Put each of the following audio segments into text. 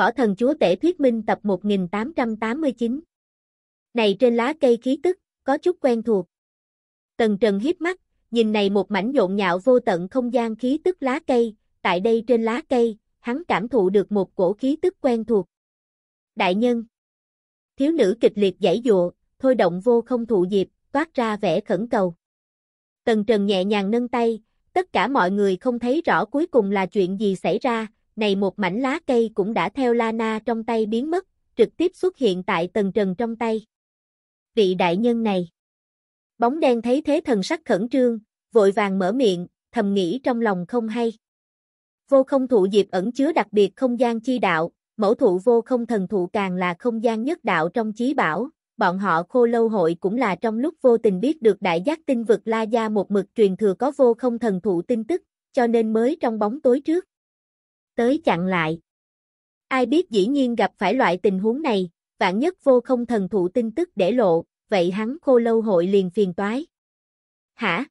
Võ Thần Chúa Tể Thuyết Minh tập 1889. Này trên lá cây khí tức, có chút quen thuộc. Tần Trần hiếp mắt, nhìn này một mảnh nhộn nhạo vô tận không gian khí tức lá cây, tại đây trên lá cây, hắn cảm thụ được một cổ khí tức quen thuộc. Đại nhân Thiếu nữ kịch liệt giải dụa, thôi động vô không thụ diệp, toát ra vẻ khẩn cầu. Tần Trần nhẹ nhàng nâng tay, tất cả mọi người không thấy rõ cuối cùng là chuyện gì xảy ra, này một mảnh lá cây cũng đã theo Lana trong tay biến mất, trực tiếp xuất hiện tại tần trần trong tay. Vị đại nhân này. Bóng đen thấy thế thần sắc khẩn trương, vội vàng mở miệng, thầm nghĩ trong lòng không hay. Vô không thụ diệp ẩn chứa đặc biệt không gian chi đạo, mẫu thụ vô không thần thụ càng là không gian nhất đạo trong chí bảo, bọn họ khô lâu hội cũng là trong lúc vô tình biết được đại giác tinh vực La Gia một mực truyền thừa có vô không thần thụ tin tức, cho nên mới trong bóng tối trước tới chặn lại. Ai biết dĩ nhiên gặp phải loại tình huống này, vạn nhất vô không thần thụ tin tức để lộ, vậy hắn khô lâu hội liền phiền toái. Hả?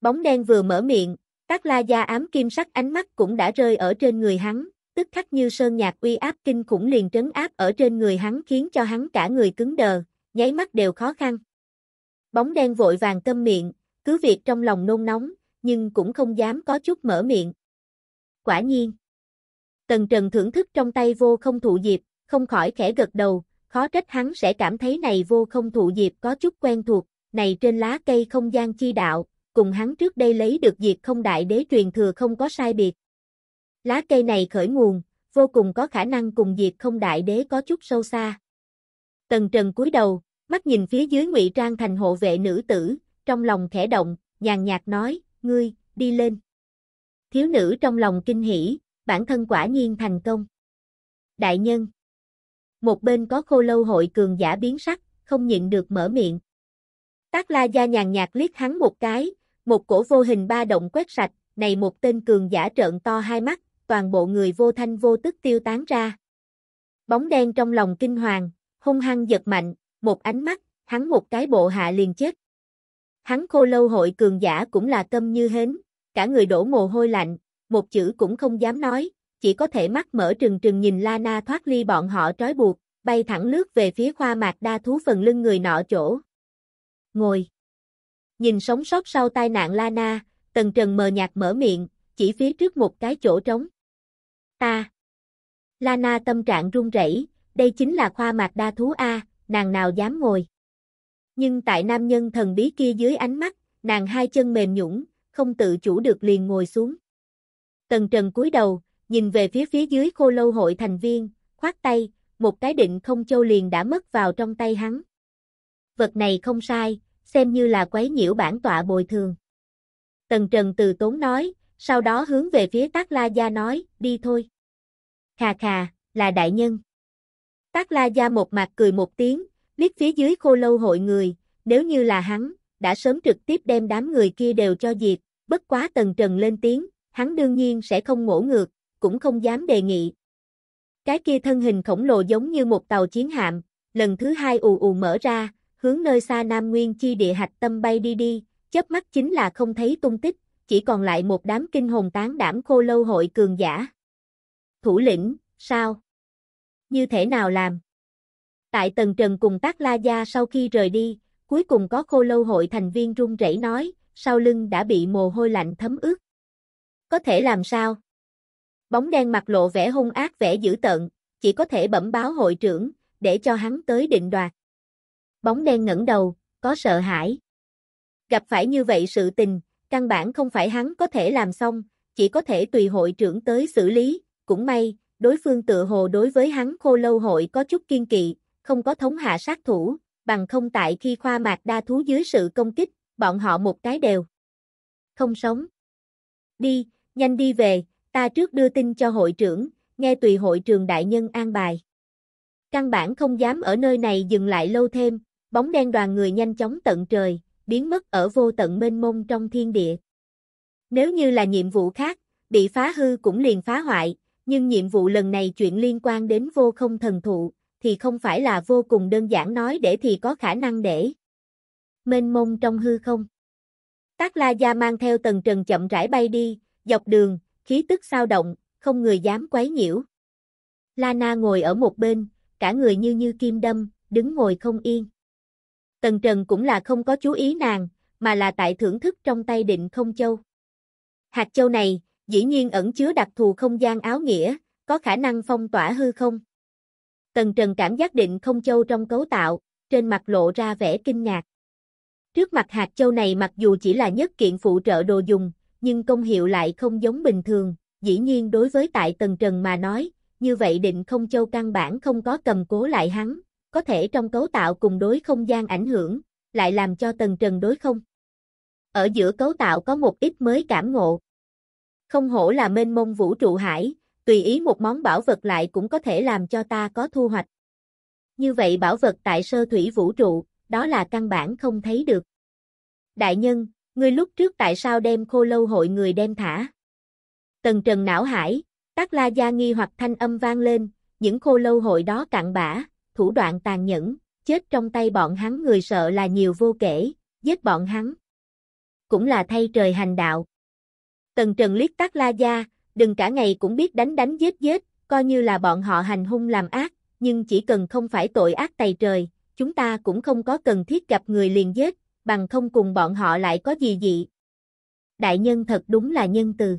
Bóng đen vừa mở miệng, tác la gia ám kim sắc ánh mắt cũng đã rơi ở trên người hắn, tức khắc như sơn nhạc uy áp kinh khủng liền trấn áp ở trên người hắn khiến cho hắn cả người cứng đờ, nháy mắt đều khó khăn. Bóng đen vội vàng câm miệng, cứ việc trong lòng nôn nóng, nhưng cũng không dám có chút mở miệng. Quả nhiên Tần Trần thưởng thức trong tay vô không thụ diệp, không khỏi khẽ gật đầu, khó trách hắn sẽ cảm thấy này vô không thụ diệp có chút quen thuộc, này trên lá cây không gian chi đạo, cùng hắn trước đây lấy được diệt không đại đế truyền thừa không có sai biệt. Lá cây này khởi nguồn, vô cùng có khả năng cùng diệt không đại đế có chút sâu xa. Tần Trần cúi đầu, mắt nhìn phía dưới ngụy trang thành hộ vệ nữ tử, trong lòng khẽ động, nhàn nhạt nói, ngươi, đi lên. Thiếu nữ trong lòng kinh hỉ, bản thân quả nhiên thành công. Đại nhân Một bên có khô lâu hội cường giả biến sắc, không nhịn được mở miệng. Tác la gia nhàn nhạt liếc hắn một cái, một cổ vô hình ba động quét sạch, này một tên cường giả trợn to hai mắt, toàn bộ người vô thanh vô tức tiêu tán ra. Bóng đen trong lòng kinh hoàng, hung hăng giật mạnh, một ánh mắt, hắn một cái bộ hạ liền chết. Hắn khô lâu hội cường giả cũng là câm như hến, cả người đổ mồ hôi lạnh, một chữ cũng không dám nói, chỉ có thể mắt mở trừng trừng nhìn Lana thoát ly bọn họ trói buộc, bay thẳng lướt về phía khoa mạc đa thú phần lưng người nọ chỗ. Ngồi. Nhìn sống sót sau tai nạn Lana, Tần Trần mờ nhạt mở miệng, chỉ phía trước một cái chỗ trống. Ta. Lana tâm trạng run rẩy, đây chính là khoa mạc đa thú A, nàng nào dám ngồi. Nhưng tại nam nhân thần bí kia dưới ánh mắt, nàng hai chân mềm nhũng, không tự chủ được liền ngồi xuống. Tần Trần cúi đầu, nhìn về phía phía dưới khô lâu hội thành viên, khoát tay, một cái định không châu liền đã mất vào trong tay hắn. Vật này không sai, xem như là quấy nhiễu bản tọa bồi thường. Tần Trần từ tốn nói, sau đó hướng về phía Tác La Gia nói, đi thôi. Khà khà, là đại nhân. Tác La Gia một mặt cười một tiếng, liếc phía dưới khô lâu hội người, nếu như là hắn, đã sớm trực tiếp đem đám người kia đều cho diệt, bất quá Tần Trần lên tiếng, hắn đương nhiên sẽ không ngỗ ngược, cũng không dám đề nghị. Cái kia thân hình khổng lồ giống như một tàu chiến hạm, lần thứ hai ù ù mở ra, hướng nơi xa Nam Nguyên chi địa hạch tâm bay đi đi, chớp mắt chính là không thấy tung tích, chỉ còn lại một đám kinh hồn tán đảm khô lâu hội cường giả. Thủ lĩnh, sao? Như thế nào làm? Tại tầng Trần cùng Tác La Gia sau khi rời đi, cuối cùng có khô lâu hội thành viên run rẩy nói, sau lưng đã bị mồ hôi lạnh thấm ướt có thể làm sao? Bóng đen mặt lộ vẻ hung ác vẻ dữ tợn, chỉ có thể bẩm báo hội trưởng, để cho hắn tới định đoạt. Bóng đen ngẩng đầu, có sợ hãi. Gặp phải như vậy sự tình, căn bản không phải hắn có thể làm xong, chỉ có thể tùy hội trưởng tới xử lý, cũng may, đối phương tự hồ đối với hắn khô lâu hội có chút kiên kỵ, không có thống hạ sát thủ, bằng không tại khi khoa mạc đa thú dưới sự công kích, bọn họ một cái đều. Không sống. Đi, nhanh đi về, ta trước đưa tin cho hội trưởng, nghe tùy hội trường đại nhân an bài. Căn bản không dám ở nơi này dừng lại lâu thêm, bóng đen đoàn người nhanh chóng tận trời, biến mất ở vô tận mênh mông trong thiên địa. Nếu như là nhiệm vụ khác, bị phá hư cũng liền phá hoại, nhưng nhiệm vụ lần này chuyện liên quan đến vô không thần thụ, thì không phải là vô cùng đơn giản nói để thì có khả năng để. Mênh mông trong hư không. Tác La Gia mang theo tầng trần chậm rãi bay đi, dọc đường, khí tức sao động, không người dám quấy nhiễu. Lana ngồi ở một bên, cả người như như kim đâm, đứng ngồi không yên. Tần Trần cũng là không có chú ý nàng, mà là tại thưởng thức trong tay định không châu. Hạt châu này, dĩ nhiên ẩn chứa đặc thù không gian áo nghĩa, có khả năng phong tỏa hư không. Tần Trần cảm giác định không châu trong cấu tạo, trên mặt lộ ra vẻ kinh ngạc. Trước mặt hạt châu này mặc dù chỉ là nhất kiện phụ trợ đồ dùng, nhưng công hiệu lại không giống bình thường, dĩ nhiên đối với tại Tần Trần mà nói, như vậy định không châu căn bản không có cầm cố lại hắn, có thể trong cấu tạo cùng đối không gian ảnh hưởng, lại làm cho Tần Trần đối không. Ở giữa cấu tạo có một ít mới cảm ngộ. Không hổ là mênh mông vũ trụ hải, tùy ý một món bảo vật lại cũng có thể làm cho ta có thu hoạch. Như vậy bảo vật tại sơ thủy vũ trụ, đó là căn bản không thấy được. Đại nhân, ngươi lúc trước tại sao đem khô lâu hội người đem thả? Tần trần não hải, tác la gia nghi hoặc thanh âm vang lên, những khô lâu hội đó cặn bã, thủ đoạn tàn nhẫn, chết trong tay bọn hắn người sợ là nhiều vô kể, giết bọn hắn. Cũng là thay trời hành đạo. Tần trần liếc tác la gia, đừng cả ngày cũng biết đánh đánh giết giết, coi như là bọn họ hành hung làm ác, nhưng chỉ cần không phải tội ác tày trời, chúng ta cũng không có cần thiết gặp người liền giết, bằng không cùng bọn họ lại có gì dị. Đại nhân thật đúng là nhân từ.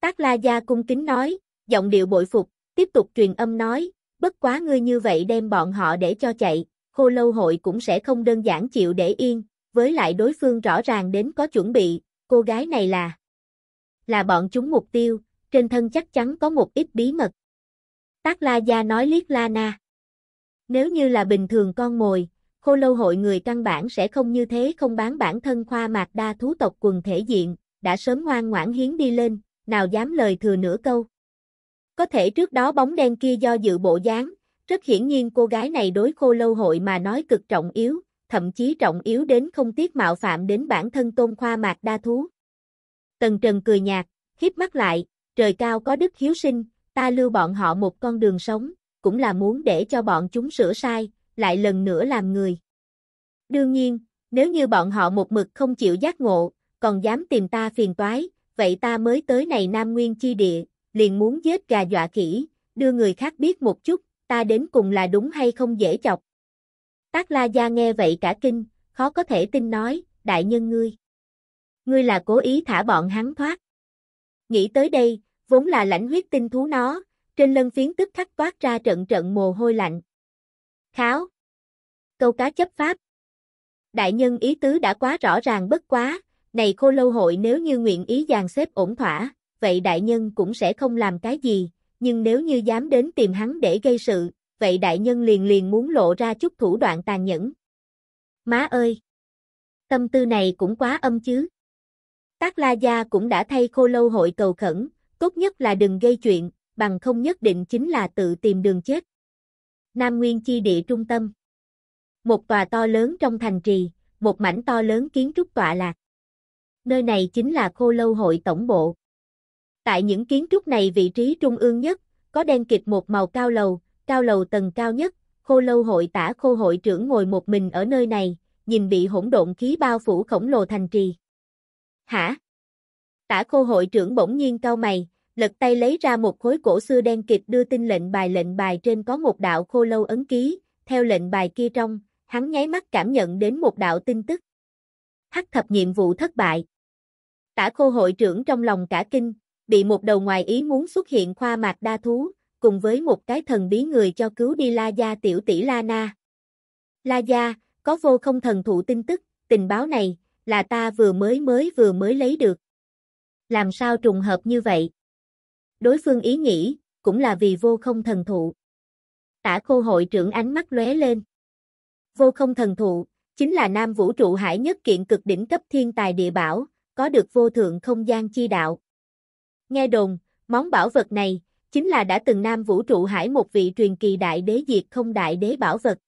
Tác La Gia cung kính nói, giọng điệu bội phục, tiếp tục truyền âm nói, bất quá ngươi như vậy đem bọn họ để cho chạy, khô lâu hội cũng sẽ không đơn giản chịu để yên, với lại đối phương rõ ràng đến có chuẩn bị, cô gái này là là bọn chúng mục tiêu, trên thân chắc chắn có một ít bí mật. Tác La Gia nói liếc La Na. Nếu như là bình thường con mồi, khô lâu hội người căn bản sẽ không như thế không bán bản thân khoa mạc đa thú tộc quần thể diện, đã sớm ngoan ngoãn hiến đi lên, nào dám lời thừa nửa câu. Có thể trước đó bóng đen kia do dự bộ dáng, rất hiển nhiên cô gái này đối khô lâu hội mà nói cực trọng yếu, thậm chí trọng yếu đến không tiếc mạo phạm đến bản thân tôn khoa mạc đa thú. Tần Trần cười nhạt, khiếp mắt lại, trời cao có đức hiếu sinh, ta lưu bọn họ một con đường sống, cũng là muốn để cho bọn chúng sửa sai, lại lần nữa làm người. Đương nhiên, nếu như bọn họ một mực không chịu giác ngộ, còn dám tìm ta phiền toái, vậy ta mới tới này Nam Nguyên chi địa, liền muốn giết gà dọa khỉ, đưa người khác biết một chút, ta đến cùng là đúng hay không dễ chọc. Tác La Gia nghe vậy cả kinh, khó có thể tin nói, đại nhân ngươi. Ngươi là cố ý thả bọn hắn thoát. Nghĩ tới đây, vốn là lãnh huyết tinh thú nó, trên lân phiến tức khắc toát ra trận trận mồ hôi lạnh. Kháo, câu cá chấp pháp. Đại nhân ý tứ đã quá rõ ràng bất quá, này khô lâu hội nếu như nguyện ý dàn xếp ổn thỏa, vậy đại nhân cũng sẽ không làm cái gì, nhưng nếu như dám đến tìm hắn để gây sự, vậy đại nhân liền liền muốn lộ ra chút thủ đoạn tàn nhẫn. Má ơi! Tâm tư này cũng quá âm chứ. Tác La Gia cũng đã thay khô lâu hội cầu khẩn, tốt nhất là đừng gây chuyện, bằng không nhất định chính là tự tìm đường chết. Nam Nguyên Chi Địa Trung Tâm một tòa to lớn trong thành trì, một mảnh to lớn kiến trúc tọa lạc. Nơi này chính là khô lâu hội tổng bộ. Tại những kiến trúc này vị trí trung ương nhất, có đen kịch một màu cao lầu, cao lầu tầng cao nhất, khô lâu hội tả khô hội trưởng ngồi một mình ở nơi này, nhìn bị hỗn độn khí bao phủ khổng lồ thành trì. Hả? Tả khô hội trưởng bỗng nhiên cau mày, lật tay lấy ra một khối cổ xưa đen kịch đưa tin lệnh bài lệnh bài trên có một đạo khô lâu ấn ký, theo lệnh bài kia trong, hắn nháy mắt cảm nhận đến một đạo tin tức. Hắc thập nhiệm vụ thất bại. Tả khô hội trưởng trong lòng cả kinh, bị một đầu ngoài ý muốn xuất hiện khoa mạc đa thú, cùng với một cái thần bí người cho cứu đi La Gia tiểu tỷ La Na. La Gia, có vô không thần thụ tin tức, tình báo này, là ta vừa mới mới vừa mới lấy được. Làm sao trùng hợp như vậy? Đối phương ý nghĩ, cũng là vì vô không thần thụ. Tả khô hội trưởng ánh mắt lóe lên. Vô không thần thụ, chính là nam vũ trụ hải nhất kiện cực đỉnh cấp thiên tài địa bảo, có được vô thượng không gian chi đạo. Nghe đồn, món bảo vật này, chính là đã từng nam vũ trụ hải một vị truyền kỳ đại đế diệt không đại đế bảo vật.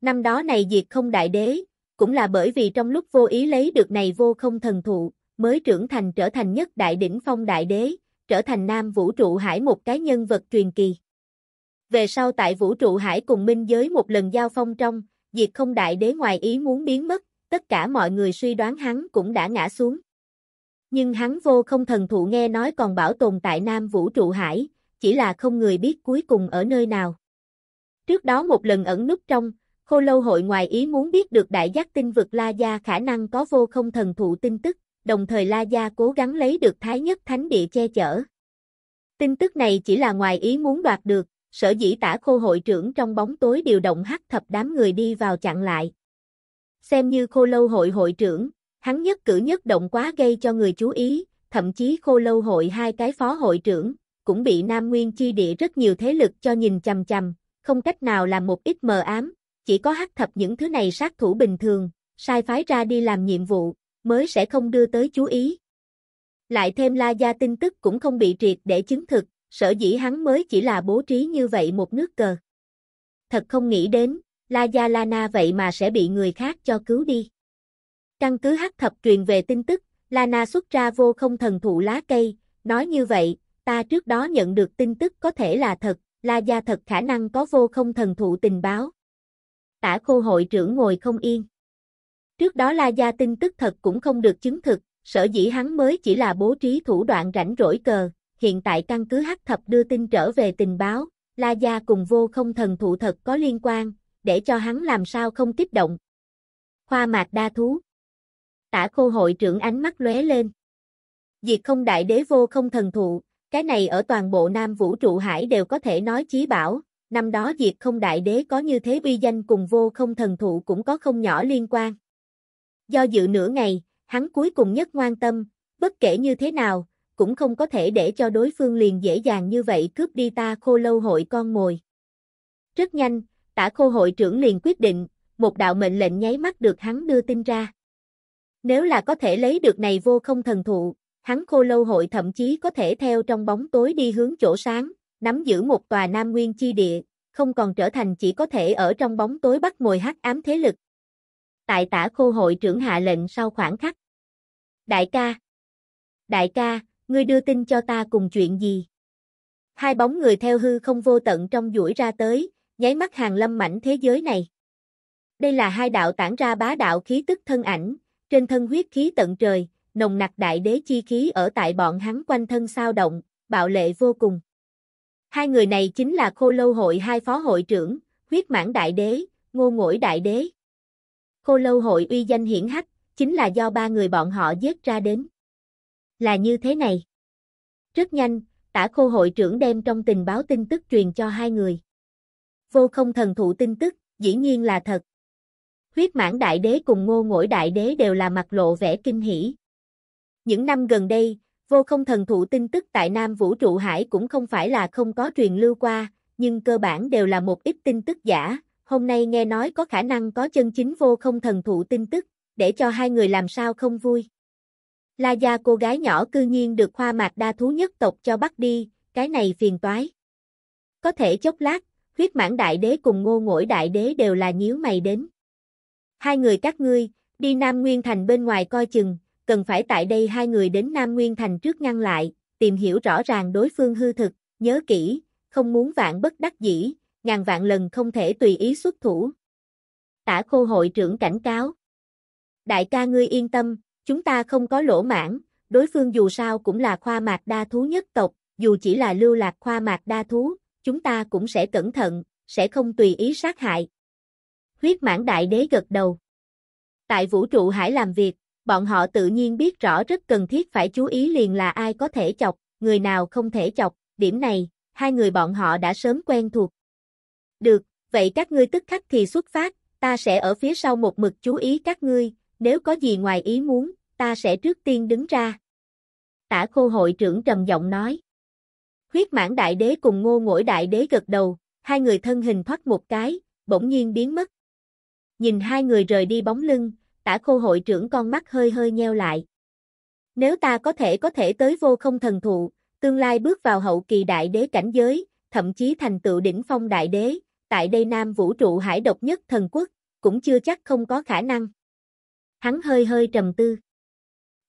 Năm đó này diệt không đại đế, cũng là bởi vì trong lúc vô ý lấy được này vô không thần thụ, mới trưởng thành trở thành nhất đại đỉnh phong đại đế, trở thành nam vũ trụ hải một cái nhân vật truyền kỳ. Về sau tại vũ trụ hải cùng minh giới một lần giao phong trong, diệt không đại đế ngoài ý muốn biến mất, tất cả mọi người suy đoán hắn cũng đã ngã xuống. Nhưng hắn vô không thần thụ nghe nói còn bảo tồn tại Nam Vũ trụ hải, chỉ là không người biết cuối cùng ở nơi nào. Trước đó một lần ẩn nút trong, khô lâu hội ngoài ý muốn biết được đại giác tinh vực La Gia khả năng có vô không thần thụ tin tức, đồng thời La Gia cố gắng lấy được Thái nhất Thánh Địa che chở. Tin tức này chỉ là ngoài ý muốn đoạt được, sở dĩ tả khô hội trưởng trong bóng tối điều động hắc thập đám người đi vào chặn lại. Xem như khô lâu hội hội trưởng, hắn nhất cử nhất động quá gây cho người chú ý, thậm chí khô lâu hội hai cái phó hội trưởng, cũng bị Nam Nguyên chi địa rất nhiều thế lực cho nhìn chằm chằm, không cách nào làm một ít mờ ám, chỉ có hắc thập những thứ này sát thủ bình thường, sai phái ra đi làm nhiệm vụ, mới sẽ không đưa tới chú ý. Lại thêm La Gia tin tức cũng không bị triệt để chứng thực, sở dĩ hắn mới chỉ là bố trí như vậy một nước cờ. Thật không nghĩ đến, La Gia La Na vậy mà sẽ bị người khác cho cứu đi. Căn cứ hắc thập truyền về tin tức, La Na xuất ra vô không thần thụ lá cây, nói như vậy, ta trước đó nhận được tin tức có thể là thật, La Gia thật khả năng có vô không thần thụ tình báo. Tả khô hội trưởng ngồi không yên. Trước đó La Gia tin tức thật cũng không được chứng thực, sở dĩ hắn mới chỉ là bố trí thủ đoạn rảnh rỗi cờ, hiện tại căn cứ hắc thập đưa tin trở về tình báo, La Gia cùng vô không thần thụ thật có liên quan, để cho hắn làm sao không kích động. Hoa mạc đa thú. Tả khô hội trưởng ánh mắt lóe lên. Diệt không đại đế vô không thần thụ, cái này ở toàn bộ Nam Vũ trụ hải đều có thể nói chí bảo, năm đó diệt không đại đế có như thế uy danh cùng vô không thần thụ cũng có không nhỏ liên quan. Do dự nửa ngày, hắn cuối cùng nhất ngoan tâm, bất kể như thế nào, cũng không có thể để cho đối phương liền dễ dàng như vậy cướp đi ta khô lâu hội con mồi. Rất nhanh, tả khô hội trưởng liền quyết định, một đạo mệnh lệnh nháy mắt được hắn đưa tin ra. Nếu là có thể lấy được này vô không thần thụ, hắn khô lâu hội thậm chí có thể theo trong bóng tối đi hướng chỗ sáng, nắm giữ một tòa nam nguyên chi địa, không còn trở thành chỉ có thể ở trong bóng tối bắt mồi hắc ám thế lực. Tại tả khô hội trưởng hạ lệnh sau khoảng khắc. Đại ca Đại ca, ngươi đưa tin cho ta cùng chuyện gì? Hai bóng người theo hư không vô tận trong duỗi ra tới, nháy mắt hàng lâm mảnh thế giới này. Đây là hai đạo tản ra bá đạo khí tức thân ảnh, trên thân huyết khí tận trời, nồng nặc đại đế chi khí ở tại bọn hắn quanh thân sao động, bạo lệ vô cùng. Hai người này chính là Khô Lâu hội hai phó hội trưởng, huyết mãn đại đế, ngô ngỗi đại đế. Khô Lâu hội uy danh hiển hách, chính là do ba người bọn họ giết ra đến là như thế này. Rất nhanh, tả khô hội trưởng đem trong tình báo tin tức truyền cho hai người. Vô không thần thụ tin tức, dĩ nhiên là thật. Huyết mãn đại đế cùng ngô ngỗi đại đế đều là mặt lộ vẻ kinh hỉ. Những năm gần đây, vô không thần thụ tin tức tại Nam Vũ trụ hải cũng không phải là không có truyền lưu qua, nhưng cơ bản đều là một ít tin tức giả. Hôm nay nghe nói có khả năng có chân chính vô không thần thụ tin tức, để cho hai người làm sao không vui. La gia cô gái nhỏ cư nhiên được khoa mạc đa thú nhất tộc cho bắt đi, cái này phiền toái. Có thể chốc lát, huyết mãn đại đế cùng ngô ngỗi đại đế đều là nhíu mày đến. Hai người các ngươi, đi Nam Nguyên Thành bên ngoài coi chừng, cần phải tại đây hai người đến Nam Nguyên Thành trước ngăn lại, tìm hiểu rõ ràng đối phương hư thực, nhớ kỹ, không muốn vạn bất đắc dĩ, ngàn vạn lần không thể tùy ý xuất thủ. Tả khô hội trưởng cảnh cáo. Đại ca ngươi yên tâm, Chúng ta không có lỗ mãn, đối phương dù sao cũng là khoa mạc đa thú nhất tộc, dù chỉ là lưu lạc khoa mạc đa thú, chúng ta cũng sẽ cẩn thận, sẽ không tùy ý sát hại. Huyết mãn đại đế gật đầu. Tại vũ trụ hải làm việc, bọn họ tự nhiên biết rõ rất cần thiết phải chú ý liền là ai có thể chọc, người nào không thể chọc, điểm này, hai người bọn họ đã sớm quen thuộc. Được, vậy các ngươi tức khắc thì xuất phát, ta sẽ ở phía sau một mực chú ý các ngươi, nếu có gì ngoài ý muốn, ta sẽ trước tiên đứng ra. Tả khô hội trưởng trầm giọng nói. Huyết mãn đại đế cùng ngô ngỗi đại đế gật đầu, hai người thân hình thoát một cái, bỗng nhiên biến mất. Nhìn hai người rời đi bóng lưng, tả khô hội trưởng con mắt hơi hơi nheo lại. Nếu ta có thể có thể tới vô không thần thụ, tương lai bước vào hậu kỳ đại đế cảnh giới, thậm chí thành tựu đỉnh phong đại đế, tại đây nam vũ trụ hải độc nhất thần quốc, cũng chưa chắc không có khả năng hắn hơi hơi trầm tư.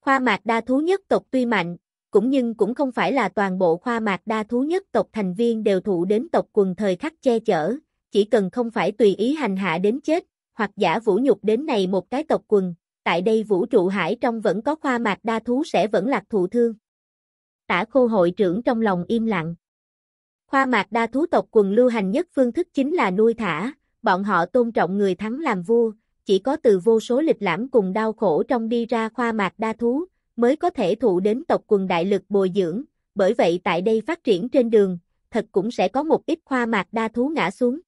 Khoa mạc đa thú nhất tộc tuy mạnh, cũng nhưng cũng không phải là toàn bộ khoa mạc đa thú nhất tộc thành viên đều thụ đến tộc quần thời khắc che chở, chỉ cần không phải tùy ý hành hạ đến chết, hoặc giả vũ nhục đến này một cái tộc quần, tại đây vũ trụ hải trong vẫn có khoa mạc đa thú sẽ vẫn lạc thụ thương. Tả khô hội trưởng trong lòng im lặng. Khoa mạc đa thú tộc quần lưu hành nhất phương thức chính là nuôi thả, bọn họ tôn trọng người thắng làm vua, chỉ có từ vô số lịch lãm cùng đau khổ trong đi ra khoa mạc đa thú, mới có thể thụ đến tộc quần đại lực bồi dưỡng, bởi vậy tại đây phát triển trên đường, thật cũng sẽ có một ít khoa mạc đa thú ngã xuống.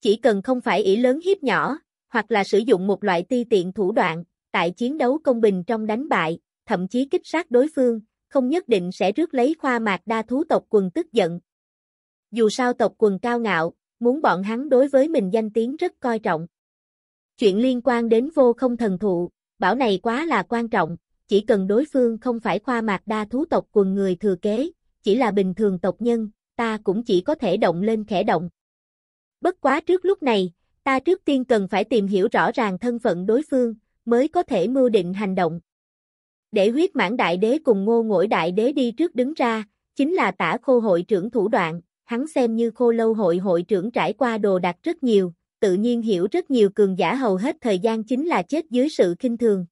Chỉ cần không phải ỷ lớn hiếp nhỏ, hoặc là sử dụng một loại ti tiện thủ đoạn, tại chiến đấu công bình trong đánh bại, thậm chí kích sát đối phương, không nhất định sẽ rước lấy khoa mạc đa thú tộc quần tức giận. Dù sao tộc quần cao ngạo, muốn bọn hắn đối với mình danh tiếng rất coi trọng. Chuyện liên quan đến vô không thần thụ, bảo này quá là quan trọng, chỉ cần đối phương không phải khoa mạc đa thú tộc quần người thừa kế, chỉ là bình thường tộc nhân, ta cũng chỉ có thể động lên khẽ động. Bất quá trước lúc này, ta trước tiên cần phải tìm hiểu rõ ràng thân phận đối phương, mới có thể mưu định hành động. Để huyết mãn đại đế cùng ngô ngỗi đại đế đi trước đứng ra, chính là tả khô hội trưởng thủ đoạn, hắn xem như khô lâu hội hội trưởng trải qua đồ đạc rất nhiều, tự nhiên hiểu rất nhiều cường giả hầu hết thời gian chính là chết dưới sự kinh thường.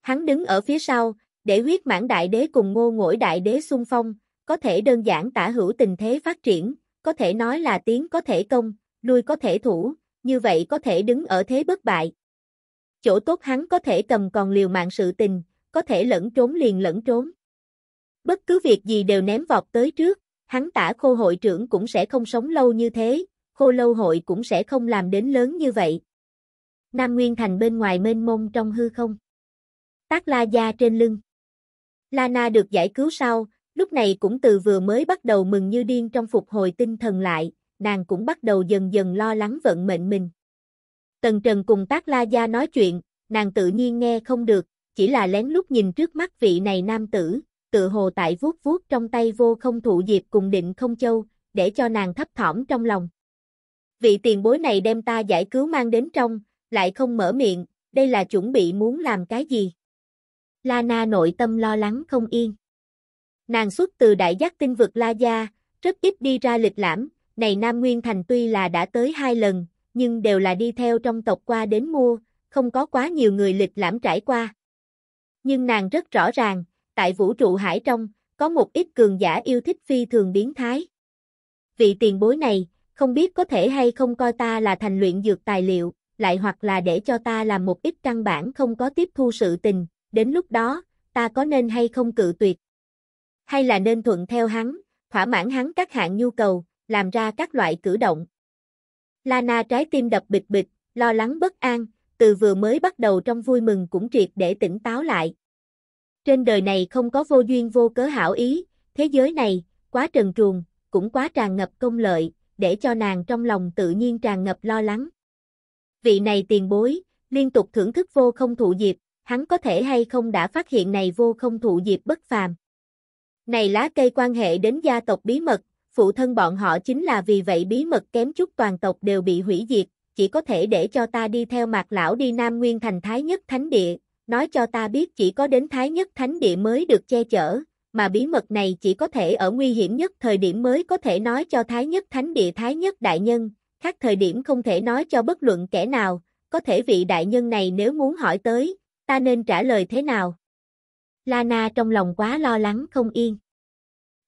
Hắn đứng ở phía sau, để huyết mãn đại đế cùng ngô ngỗi đại đế xung phong, có thể đơn giản tả hữu tình thế phát triển, có thể nói là tiến có thể công, lui có thể thủ, như vậy có thể đứng ở thế bất bại. Chỗ tốt hắn có thể cầm còn liều mạng sự tình, có thể lẫn trốn liền lẫn trốn. Bất cứ việc gì đều ném vọt tới trước, hắn tả khô hội trưởng cũng sẽ không sống lâu như thế, khô lâu hội cũng sẽ không làm đến lớn như vậy. Nam Nguyên Thành bên ngoài mênh mông trong hư không. Tác La Gia trên lưng. Lana được giải cứu sau, lúc này cũng từ vừa mới bắt đầu mừng như điên trong phục hồi tinh thần lại, nàng cũng bắt đầu dần dần lo lắng vận mệnh mình. Tần Trần cùng Tác La Gia nói chuyện, nàng tự nhiên nghe không được, chỉ là lén lút nhìn trước mắt vị này nam tử, tự hồ tại vuốt vuốt trong tay vô không thụ diệp cùng định không châu, để cho nàng thấp thỏm trong lòng. Vị tiền bối này đem ta giải cứu mang đến trong, lại không mở miệng, đây là chuẩn bị muốn làm cái gì? Lana nội tâm lo lắng không yên. Nàng xuất từ đại giác tinh vực La Gia, rất ít đi ra lịch lãm, này Nam Nguyên Thành tuy là đã tới hai lần, nhưng đều là đi theo trong tộc qua đến mua, không có quá nhiều người lịch lãm trải qua. Nhưng nàng rất rõ ràng, tại vũ trụ hải trong, có một ít cường giả yêu thích phi thường biến thái. Vị tiền bối này, không biết có thể hay không coi ta là thành luyện dược tài liệu, lại hoặc là để cho ta làm một ít căn bản không có tiếp thu sự tình, đến lúc đó, ta có nên hay không cự tuyệt? Hay là nên thuận theo hắn, thỏa mãn hắn các hạng nhu cầu, làm ra các loại cử động? Lana trái tim đập bịch bịch, lo lắng bất an, từ vừa mới bắt đầu trong vui mừng cũng triệt để tỉnh táo lại. Trên đời này không có vô duyên vô cớ hảo ý, thế giới này, quá trần truồng, cũng quá tràn ngập công lợi, để cho nàng trong lòng tự nhiên tràn ngập lo lắng. Vị này tiền bối, liên tục thưởng thức vô không thụ diệp, hắn có thể hay không đã phát hiện này vô không thụ diệp bất phàm. Này lá cây quan hệ đến gia tộc bí mật, phụ thân bọn họ chính là vì vậy bí mật kém chút toàn tộc đều bị hủy diệt, chỉ có thể để cho ta đi theo mạc lão đi Nam Nguyên thành Thái Nhất Thánh Địa, nói cho ta biết chỉ có đến Thái Nhất Thánh Địa mới được che chở, mà bí mật này chỉ có thể ở nguy hiểm nhất thời điểm mới có thể nói cho Thái nhất Thánh địa Thái nhất Đại Nhân, khác thời điểm không thể nói cho bất luận kẻ nào, có thể vị đại nhân này nếu muốn hỏi tới, ta nên trả lời thế nào? Lana trong lòng quá lo lắng không yên.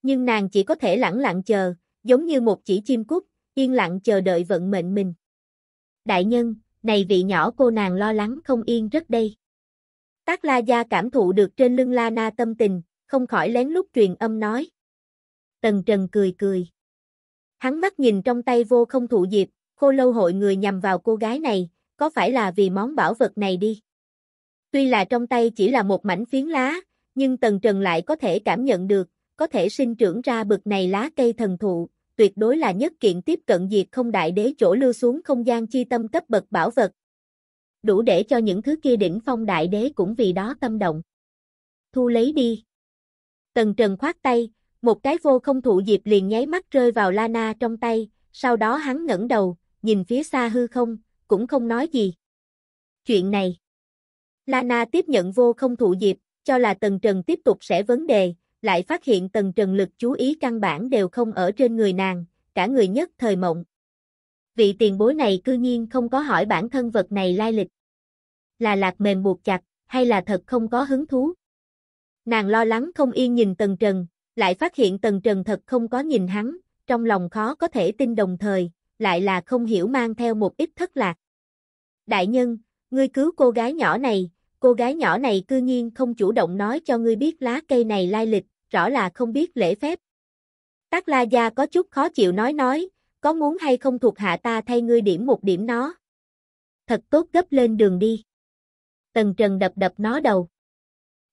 Nhưng nàng chỉ có thể lặng lặng chờ, giống như một chỉ chim cút, yên lặng chờ đợi vận mệnh mình. Đại nhân, này vị nhỏ cô nàng lo lắng không yên rất đây. Tác La Gia cảm thụ được trên lưng Lana tâm tình, không khỏi lén lút truyền âm nói. Tần Trần cười cười. Hắn mắt nhìn trong tay vô không thụ diệp, khô lâu hội người nhằm vào cô gái này, có phải là vì món bảo vật này đi? Tuy là trong tay chỉ là một mảnh phiến lá, nhưng Tần Trần lại có thể cảm nhận được, có thể sinh trưởng ra bực này lá cây thần thụ, tuyệt đối là nhất kiện tiếp cận diệt không đại đế chỗ lưu xuống không gian chi tâm cấp bậc bảo vật. Đủ để cho những thứ kia đỉnh phong đại đế cũng vì đó tâm động. Thu lấy đi. Tần Trần khoát tay, một cái vô không thụ diệp liền nháy mắt rơi vào Lana trong tay, sau đó hắn ngẩng đầu, nhìn phía xa hư không, cũng không nói gì. Chuyện này. Lana tiếp nhận vô không thụ diệp, cho là Tần Trần tiếp tục sẽ vấn đề, lại phát hiện Tần Trần lực chú ý căn bản đều không ở trên người nàng, cả người nhất thời mộng. Vị tiền bối này cư nhiên không có hỏi bản thân vật này lai lịch. Là lạc mềm buộc chặt, hay là thật không có hứng thú? Nàng lo lắng không yên nhìn Tần Trần, lại phát hiện Tần Trần thật không có nhìn hắn, trong lòng khó có thể tin đồng thời, lại là không hiểu mang theo một ít thất lạc. Đại nhân, ngươi cứu cô gái nhỏ này, cô gái nhỏ này cư nhiên không chủ động nói cho ngươi biết lá cây này lai lịch, rõ là không biết lễ phép. Tắc La Gia có chút khó chịu nói nói, có muốn hay không thuộc hạ ta thay ngươi điểm một điểm nó. Thật tốt gấp lên đường đi. Tần Trần đập đập nó đầu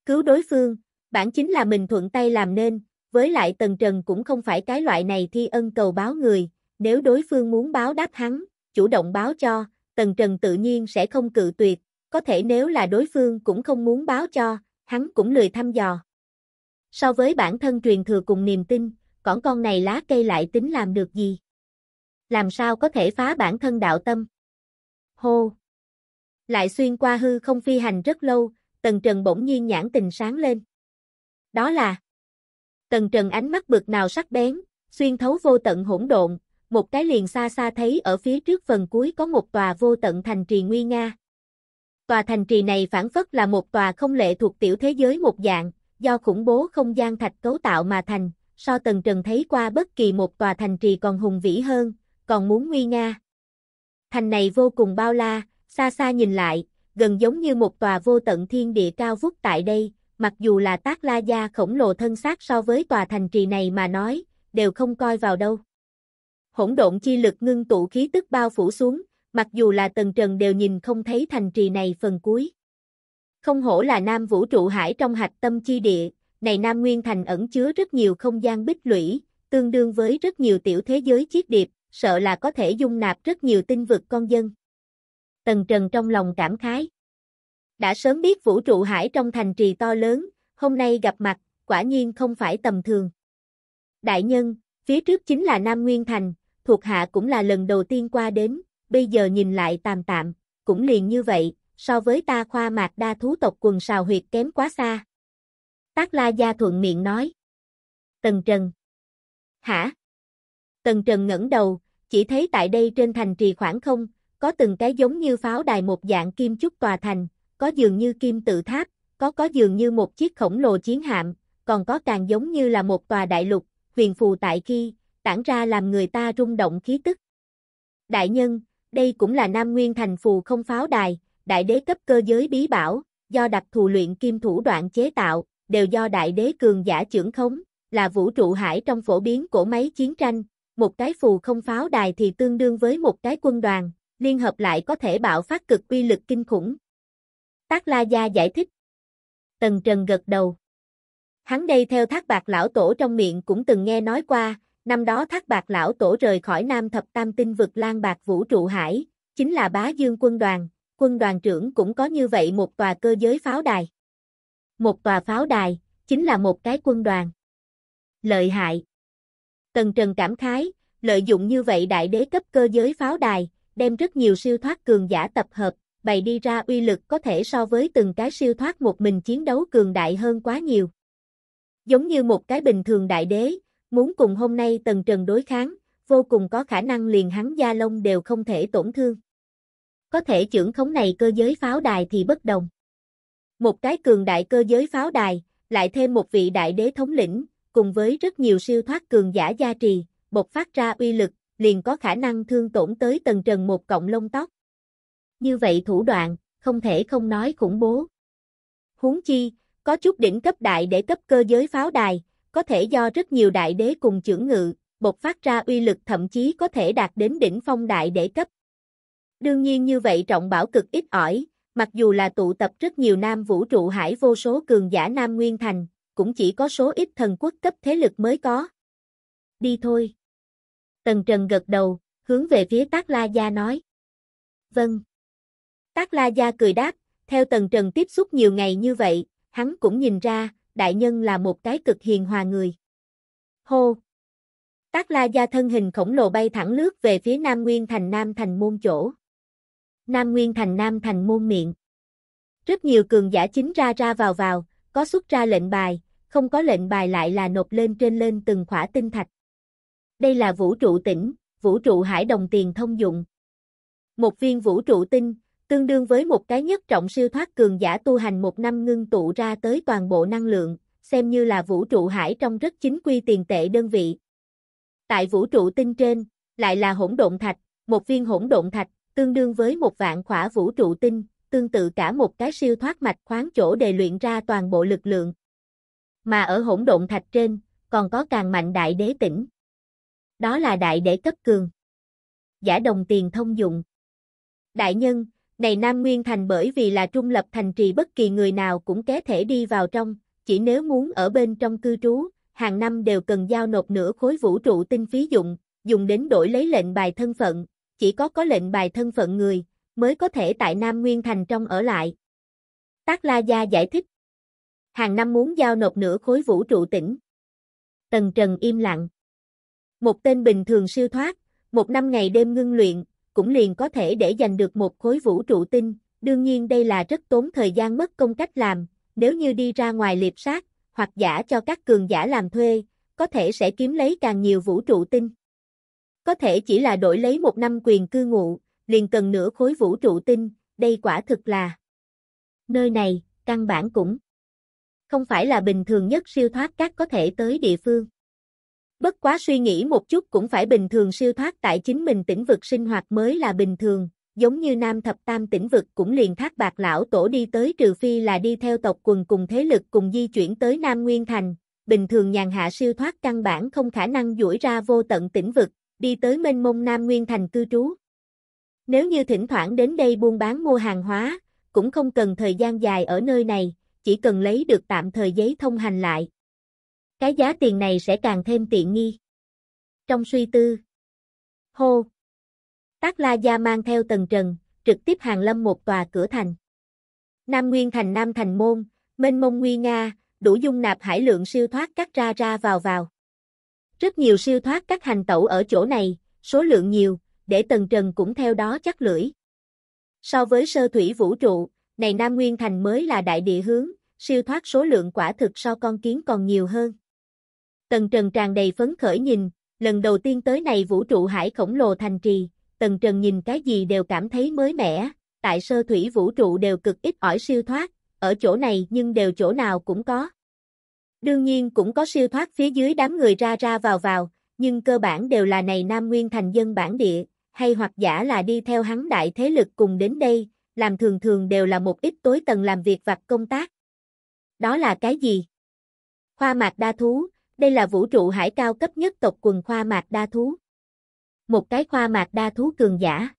cứu đối phương, bản chính là mình thuận tay làm nên, với lại Tần Trần cũng không phải cái loại này thi ân cầu báo người, nếu đối phương muốn báo đáp hắn, chủ động báo cho, Tần Trần tự nhiên sẽ không cự tuyệt, có thể nếu là đối phương cũng không muốn báo cho, hắn cũng lười thăm dò. So với bản thân truyền thừa cùng niềm tin, cỏn con này lá cây lại tính làm được gì? Làm sao có thể phá bản thân đạo tâm? Hô! Lại xuyên qua hư không phi hành rất lâu, Tần Trần bỗng nhiên nhãn tình sáng lên. Đó là Tần Trần ánh mắt bực nào sắc bén, xuyên thấu vô tận hỗn độn, một cái liền xa xa thấy ở phía trước phần cuối có một tòa vô tận thành trì nguy nga. Tòa thành trì này phản phất là một tòa không lệ thuộc tiểu thế giới một dạng, do khủng bố không gian thạch cấu tạo mà thành, so Tần Trần thấy qua bất kỳ một tòa thành trì còn hùng vĩ hơn, còn muốn nguy nga. Thành này vô cùng bao la, xa xa nhìn lại, gần giống như một tòa vô tận thiên địa cao vút tại đây, mặc dù là tác la gia khổng lồ thân xác so với tòa thành trì này mà nói, đều không coi vào đâu. Hỗn độn chi lực ngưng tụ khí tức bao phủ xuống, mặc dù là tần trần đều nhìn không thấy thành trì này phần cuối. Không hổ là nam vũ trụ hải trong hạch tâm chi địa, này nam nguyên thành ẩn chứa rất nhiều không gian bích lũy, tương đương với rất nhiều tiểu thế giới chiết điệp, sợ là có thể dung nạp rất nhiều tinh vực con dân. Tần Trần trong lòng cảm khái. Đã sớm biết vũ trụ hải trong thành trì to lớn, hôm nay gặp mặt, quả nhiên không phải tầm thường. Đại nhân, phía trước chính là Nam Nguyên Thành, thuộc hạ cũng là lần đầu tiên qua đến, bây giờ nhìn lại tạm tạm, cũng liền như vậy, so với ta khoa mạc đa thú tộc quần sào huyệt kém quá xa. Tác La Gia thuận miệng nói. Tần Trần. Hả? Tần Trần ngẩng đầu, chỉ thấy tại đây trên thành trì khoảng không, có từng cái giống như pháo đài một dạng kim trúc tòa thành, có dường như kim tự tháp, có có dường như một chiếc khổng lồ chiến hạm, còn có càng giống như là một tòa đại lục, huyền phù tại khi, tản ra làm người ta rung động khí tức. Đại nhân, đây cũng là Nam Nguyên thành phù không pháo đài, đại đế cấp cơ giới bí bảo, do đặc thù luyện kim thủ đoạn chế tạo, đều do đại đế cường giả trưởng khống, là vũ trụ hải trong phổ biến của máy chiến tranh, một cái phù không pháo đài thì tương đương với một cái quân đoàn, liên hợp lại có thể bạo phát cực uy lực kinh khủng. Tác La Gia giải thích. Tần Trần gật đầu. Hắn đây theo thác bạc lão tổ trong miệng cũng từng nghe nói qua, năm đó thác bạc lão tổ rời khỏi Nam Thập Tam Tinh vực lan bạc vũ trụ hải, chính là bá dương quân đoàn, quân đoàn trưởng cũng có như vậy một tòa cơ giới pháo đài. Một tòa pháo đài, chính là một cái quân đoàn. Lợi hại Tần Trần cảm khái, lợi dụng như vậy đại đế cấp cơ giới pháo đài, đem rất nhiều siêu thoát cường giả tập hợp, bày đi ra uy lực có thể so với từng cái siêu thoát một mình chiến đấu cường đại hơn quá nhiều. Giống như một cái bình thường đại đế, muốn cùng hôm nay Tần Trần đối kháng, vô cùng có khả năng liền hắn Gia Long đều không thể tổn thương. Có thể trưởng khống này cơ giới pháo đài thì bất đồng. Một cái cường đại cơ giới pháo đài, lại thêm một vị đại đế thống lĩnh, cùng với rất nhiều siêu thoát cường giả gia trì, bộc phát ra uy lực liền có khả năng thương tổn tới tầng trần một cộng lông tóc. Như vậy thủ đoạn, không thể không nói khủng bố. Huống chi, có chút đỉnh cấp đại để cấp cơ giới pháo đài, có thể do rất nhiều đại đế cùng chưởng ngự, bộc phát ra uy lực thậm chí có thể đạt đến đỉnh phong đại để cấp. Đương nhiên như vậy trọng bảo cực ít ỏi, mặc dù là tụ tập rất nhiều nam vũ trụ hải vô số cường giả nam nguyên thành, cũng chỉ có số ít thần quốc cấp thế lực mới có. Đi thôi. Tần Trần gật đầu, hướng về phía Tác La Gia nói. Vâng. Tác La Gia cười đáp, theo Tần Trần tiếp xúc nhiều ngày như vậy, hắn cũng nhìn ra, đại nhân là một cái cực hiền hòa người. Hô! Tác La Gia thân hình khổng lồ bay thẳng lướt về phía Nam Nguyên thành Nam thành môn chỗ. Nam Nguyên thành Nam thành môn miệng. Rất nhiều cường giả chính ra ra vào vào, có xuất ra lệnh bài, không có lệnh bài lại là nộp lên trên lên từng khỏa tinh thạch đây là vũ trụ tỉnh, vũ trụ hải đồng tiền thông dụng. Một viên vũ trụ tinh, tương đương với một cái nhất trọng siêu thoát cường giả tu hành một năm ngưng tụ ra tới toàn bộ năng lượng, xem như là vũ trụ hải trong rất chính quy tiền tệ đơn vị. Tại vũ trụ tinh trên, lại là hỗn độn thạch, một viên hỗn độn thạch, tương đương với một vạn khỏa vũ trụ tinh, tương tự cả một cái siêu thoát mạch khoáng chỗ đề luyện ra toàn bộ lực lượng. Mà ở hỗn độn thạch trên, còn có càng mạnh đại đế tỉnh. Đó là đại để cấp cường. Giả đồng tiền thông dụng. Đại nhân, này Nam Nguyên Thành bởi vì là trung lập thành trì bất kỳ người nào cũng ké thể đi vào trong, chỉ nếu muốn ở bên trong cư trú, hàng năm đều cần giao nộp nửa khối vũ trụ tinh phí dụng, dùng đến đổi lấy lệnh bài thân phận, chỉ có có lệnh bài thân phận người, mới có thể tại Nam Nguyên Thành trong ở lại. Tác La Gia giải thích. Hàng năm muốn giao nộp nửa khối vũ trụ tỉnh. Tần Trần im lặng. Một tên bình thường siêu thoát, một năm ngày đêm ngưng luyện, cũng liền có thể để giành được một khối vũ trụ tinh, đương nhiên đây là rất tốn thời gian mất công cách làm, nếu như đi ra ngoài liệp sát, hoặc giả cho các cường giả làm thuê, có thể sẽ kiếm lấy càng nhiều vũ trụ tinh. Có thể chỉ là đổi lấy một năm quyền cư ngụ, liền cần nửa khối vũ trụ tinh, đây quả thực là nơi này, căn bản cũng không phải là bình thường nhất siêu thoát các có thể tới địa phương. Bất quá suy nghĩ một chút cũng phải bình thường siêu thoát tại chính mình tỉnh vực sinh hoạt mới là bình thường, giống như nam thập tam tỉnh vực cũng liền thác bạc lão tổ đi tới trừ phi là đi theo tộc quần cùng thế lực cùng di chuyển tới Nam Nguyên Thành, bình thường nhàn hạ siêu thoát căn bản không khả năng duỗi ra vô tận tỉnh vực, đi tới mênh mông Nam Nguyên Thành cư trú. Nếu như thỉnh thoảng đến đây buôn bán mua hàng hóa, cũng không cần thời gian dài ở nơi này, chỉ cần lấy được tạm thời giấy thông hành lại, cái giá tiền này sẽ càng thêm tiện nghi. Trong suy tư. Hô. Tác La Gia mang theo tầng trần, trực tiếp hàng lâm một tòa cửa thành. Nam Nguyên thành Nam thành môn, mênh mông nguy nga, đủ dung nạp hải lượng siêu thoát cắt ra ra vào vào. Rất nhiều siêu thoát các hành tẩu ở chỗ này, số lượng nhiều, để tần trần cũng theo đó chắc lưỡi. So với sơ thủy vũ trụ, này Nam Nguyên Thành mới là đại địa hướng, siêu thoát số lượng quả thực so con kiến còn nhiều hơn. Tần Trần tràn đầy phấn khởi nhìn, lần đầu tiên tới này vũ trụ hải khổng lồ thành trì, Tần Trần nhìn cái gì đều cảm thấy mới mẻ, tại sơ thủy vũ trụ đều cực ít ỏi siêu thoát, ở chỗ này nhưng đều chỗ nào cũng có. Đương nhiên cũng có siêu thoát phía dưới đám người ra ra vào vào, nhưng cơ bản đều là này Nam Nguyên thành dân bản địa, hay hoặc giả là đi theo hắn đại thế lực cùng đến đây, làm thường thường đều là một ít tối tầng làm việc vặt công tác. Đó là cái gì? khoa mạc đa thú, đây là vũ trụ hải cao cấp nhất tộc quần khoa mạc đa thú. Một cái khoa mạc đa thú cường giả.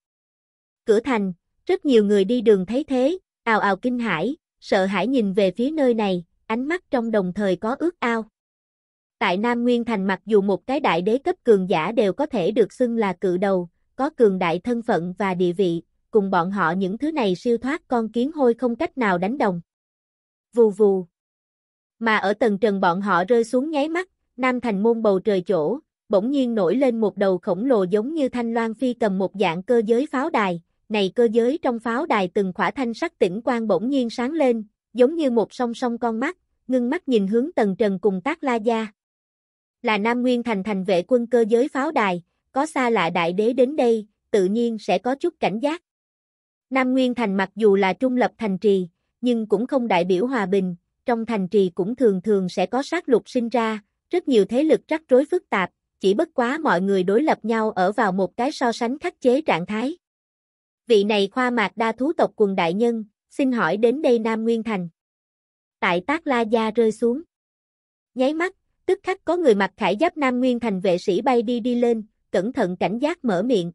Cửa thành, rất nhiều người đi đường thấy thế, ào ào kinh hãi, sợ hãi nhìn về phía nơi này, ánh mắt trong đồng thời có ước ao. Tại Nam Nguyên Thành mặc dù một cái đại đế cấp cường giả đều có thể được xưng là cự đầu, có cường đại thân phận và địa vị, cùng bọn họ những thứ này siêu thoát con kiến hôi không cách nào đánh đồng. Vù vù, mà ở tầng trần bọn họ rơi xuống nháy mắt, Nam Thành môn bầu trời chỗ, bỗng nhiên nổi lên một đầu khổng lồ giống như thanh loan phi cầm một dạng cơ giới pháo đài, này cơ giới trong pháo đài từng khỏa thanh sắc tĩnh quang bỗng nhiên sáng lên, giống như một song song con mắt, ngưng mắt nhìn hướng tầng trần cùng tác la gia. Là Nam Nguyên Thành thành vệ quân cơ giới pháo đài, có xa lạ đại đế đến đây, tự nhiên sẽ có chút cảnh giác. Nam Nguyên Thành mặc dù là trung lập thành trì, nhưng cũng không đại biểu hòa bình, trong thành trì cũng thường thường sẽ có sát lục sinh ra, rất nhiều thế lực rắc rối phức tạp, chỉ bất quá mọi người đối lập nhau ở vào một cái so sánh khắc chế trạng thái. Vị này khoa mạc đa thú tộc quần đại nhân, xin hỏi đến đây Nam Nguyên Thành. Tại tác la gia rơi xuống. Nháy mắt, tức khắc có người mặc khải giáp Nam Nguyên Thành vệ sĩ bay đi đi lên, cẩn thận cảnh giác mở miệng.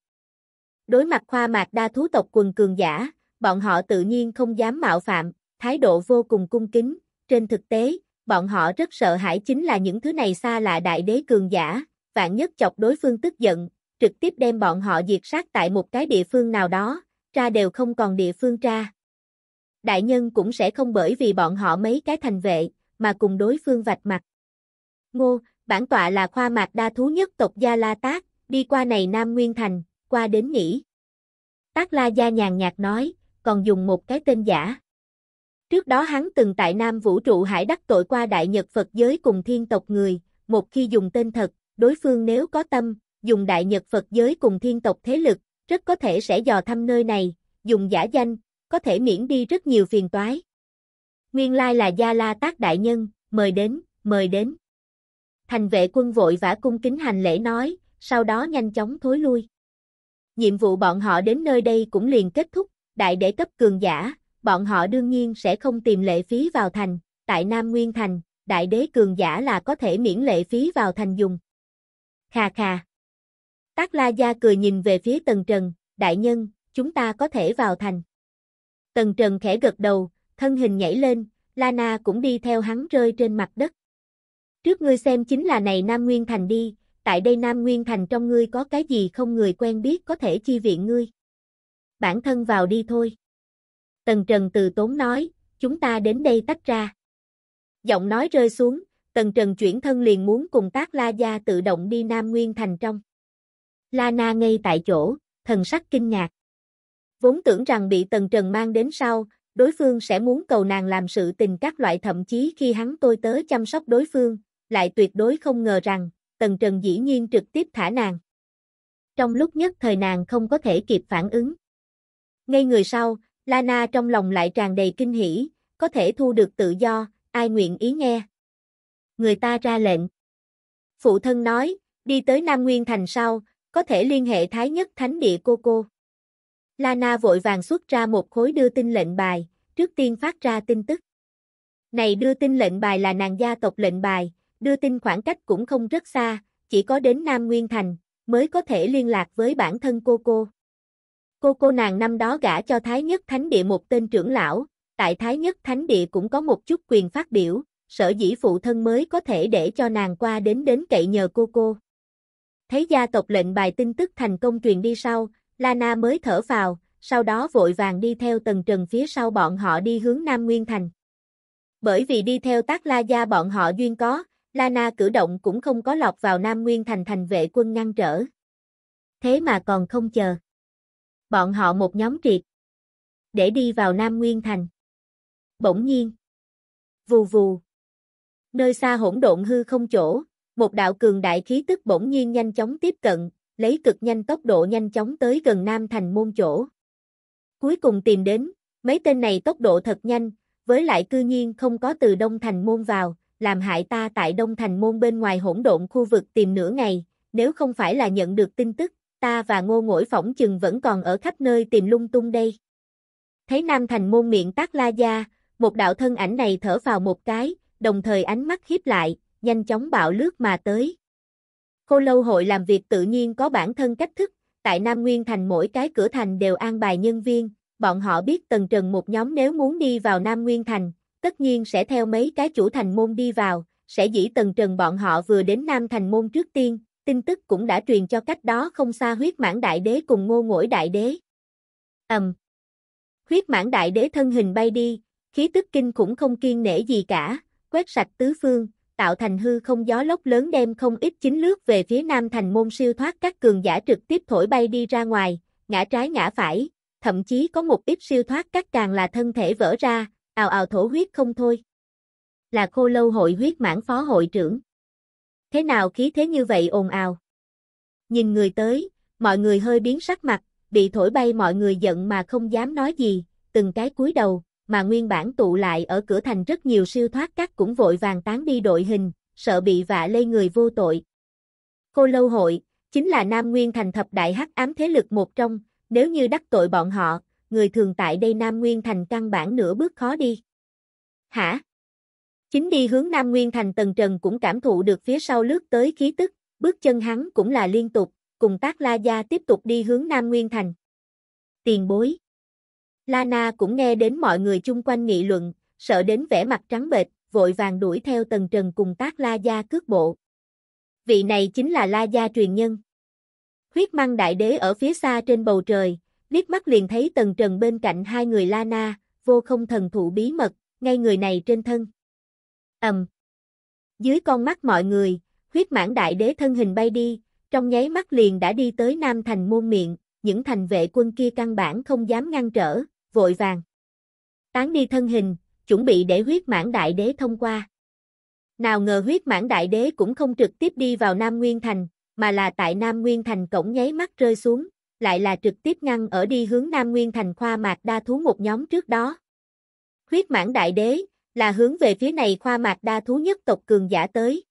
Đối mặt khoa mạc đa thú tộc quần cường giả, bọn họ tự nhiên không dám mạo phạm, thái độ vô cùng cung kính, trên thực tế, bọn họ rất sợ hãi chính là những thứ này xa lạ đại đế cường giả, vạn nhất chọc đối phương tức giận, trực tiếp đem bọn họ diệt sát tại một cái địa phương nào đó, ra đều không còn địa phương ra. Đại nhân cũng sẽ không bởi vì bọn họ mấy cái thành vệ, mà cùng đối phương vạch mặt. Ngô, bản tọa là khoa mạc đa thú nhất tộc Gia La Tác, đi qua này Nam Nguyên Thành, qua đến nghỉ. Tác La Gia nhàn nhạt nói, còn dùng một cái tên giả. Trước đó hắn từng tại Nam Vũ trụ hải đắc tội qua đại nhật Phật giới cùng thiên tộc người, một khi dùng tên thật, đối phương nếu có tâm, dùng đại nhật Phật giới cùng thiên tộc thế lực, rất có thể sẽ dò thăm nơi này, dùng giả danh, có thể miễn đi rất nhiều phiền toái. Nguyên lai là Gia La Tác Đại Nhân, mời đến, mời đến. Thành vệ quân vội vã cung kính hành lễ nói, sau đó nhanh chóng thối lui. Nhiệm vụ bọn họ đến nơi đây cũng liền kết thúc, đại để cấp cường giả, bọn họ đương nhiên sẽ không tìm lệ phí vào thành, tại Nam Nguyên Thành, đại đế cường giả là có thể miễn lệ phí vào thành dùng. Khà khà. Tắc La Gia cười nhìn về phía Tần Trần, đại nhân, chúng ta có thể vào thành. Tần Trần khẽ gật đầu, thân hình nhảy lên, Lana cũng đi theo hắn rơi trên mặt đất. Trước ngươi xem chính là này Nam Nguyên Thành đi, tại đây Nam Nguyên Thành trong ngươi có cái gì không người quen biết có thể chi viện ngươi. Bản thân vào đi thôi. Tần Trần từ tốn nói, chúng ta đến đây tách ra. Giọng nói rơi xuống, Tần Trần chuyển thân liền muốn cùng tác La Gia tự động đi Nam Nguyên thành trong. La Na ngay tại chỗ, thần sắc kinh ngạc. Vốn tưởng rằng bị Tần Trần mang đến sau, đối phương sẽ muốn cầu nàng làm sự tình các loại thậm chí khi hắn tôi tớ chăm sóc đối phương, lại tuyệt đối không ngờ rằng, Tần Trần dĩ nhiên trực tiếp thả nàng. Trong lúc nhất thời nàng không có thể kịp phản ứng. Ngay người sau, Lana trong lòng lại tràn đầy kinh hỉ, có thể thu được tự do, ai nguyện ý nghe. Người ta ra lệnh. Phụ thân nói, đi tới Nam Nguyên Thành sau, có thể liên hệ Thái Nhất Thánh Địa cô cô. Lana vội vàng xuất ra một khối đưa tin lệnh bài, trước tiên phát ra tin tức. Này đưa tin lệnh bài là nàng gia tộc lệnh bài, đưa tin khoảng cách cũng không rất xa, chỉ có đến Nam Nguyên Thành, mới có thể liên lạc với bản thân cô cô. Cô cô nàng năm đó gả cho Thái Nhất Thánh Địa một tên trưởng lão, tại Thái Nhất Thánh Địa cũng có một chút quyền phát biểu, sở dĩ phụ thân mới có thể để cho nàng qua đến đến cậy nhờ cô cô. Thấy gia tộc lệnh bài tin tức thành công truyền đi sau, Lana mới thở vào, sau đó vội vàng đi theo tầng trần phía sau bọn họ đi hướng Nam Nguyên Thành. Bởi vì đi theo tác la gia bọn họ duyên có, Lana cử động cũng không có lọt vào Nam Nguyên Thành thành vệ quân ngăn trở. Thế mà còn không chờ bọn họ một nhóm triệt. Để đi vào Nam Nguyên Thành. Bỗng nhiên. Vù vù. Nơi xa hỗn độn hư không chỗ, một đạo cường đại khí tức bỗng nhiên nhanh chóng tiếp cận, lấy cực nhanh tốc độ nhanh chóng tới gần Nam Thành môn chỗ. Cuối cùng tìm đến, mấy tên này tốc độ thật nhanh, với lại cư nhiên không có từ Đông Thành môn vào, làm hại ta tại Đông Thành môn bên ngoài hỗn độn khu vực tìm nửa ngày, nếu không phải là nhận được tin tức, ta và ngô ngỗi phỏng chừng vẫn còn ở khắp nơi tìm lung tung đây. Thấy Nam Thành môn miệng tác la gia, một đạo thân ảnh này thở vào một cái, đồng thời ánh mắt hiếp lại, nhanh chóng bạo lướt mà tới. Khô lâu hội làm việc tự nhiên có bản thân cách thức, tại Nam Nguyên Thành mỗi cái cửa thành đều an bài nhân viên, bọn họ biết Tần Trần một nhóm nếu muốn đi vào Nam Nguyên Thành, tất nhiên sẽ theo mấy cái chủ thành môn đi vào, sẽ dĩ Tần Trần bọn họ vừa đến Nam Thành môn trước tiên, tin tức cũng đã truyền cho cách đó không xa huyết mãn đại đế cùng ngô ngỗi đại đế. Ầm. Um. Huyết mãn đại đế thân hình bay đi, khí tức kinh khủng không kiên nể gì cả, quét sạch tứ phương, tạo thành hư không gió lốc lớn đem không ít chính lướt về phía nam thành môn siêu thoát các cường giả trực tiếp thổi bay đi ra ngoài, ngã trái ngã phải, thậm chí có một ít siêu thoát các càng là thân thể vỡ ra, ào ào thổ huyết không thôi. Là khô lâu hội huyết mãn phó hội trưởng thế nào khí thế như vậy ồn ào. Nhìn người tới, mọi người hơi biến sắc mặt, bị thổi bay mọi người giận mà không dám nói gì, từng cái cúi đầu, mà nguyên bản tụ lại ở cửa thành rất nhiều siêu thoát các cũng vội vàng tán đi đội hình, sợ bị vạ lây người vô tội. Cô Lâu Hội, chính là Nam Nguyên thành thập đại hắc ám thế lực một trong, nếu như đắc tội bọn họ, người thường tại đây Nam Nguyên thành căn bản nửa bước khó đi. Hả? Chính đi hướng Nam Nguyên Thành Tần Trần cũng cảm thụ được phía sau lướt tới khí tức, bước chân hắn cũng là liên tục, cùng tác La Gia tiếp tục đi hướng Nam Nguyên Thành. Tiền bối Lana cũng nghe đến mọi người chung quanh nghị luận, sợ đến vẻ mặt trắng bệch, vội vàng đuổi theo Tần Trần cùng tác La Gia cước bộ. Vị này chính là La Gia truyền nhân. Huyết măng đại đế ở phía xa trên bầu trời, liếc mắt liền thấy Tần Trần bên cạnh hai người Lana, vô không thần thụ bí mật, ngay người này trên thân ầm. Dưới con mắt mọi người, huyết mãn đại đế thân hình bay đi, trong nháy mắt liền đã đi tới Nam Thành môn miệng, những thành vệ quân kia căn bản không dám ngăn trở, vội vàng. Tán đi thân hình, chuẩn bị để huyết mãn đại đế thông qua. Nào ngờ huyết mãn đại đế cũng không trực tiếp đi vào Nam Nguyên Thành, mà là tại Nam Nguyên Thành cổng nháy mắt rơi xuống, lại là trực tiếp ngăn ở đi hướng Nam Nguyên Thành khoa mạc đa thú một nhóm trước đó. Huyết mãn đại đế, là hướng về phía này khoa mạc đa thú nhất tộc cường giả tới.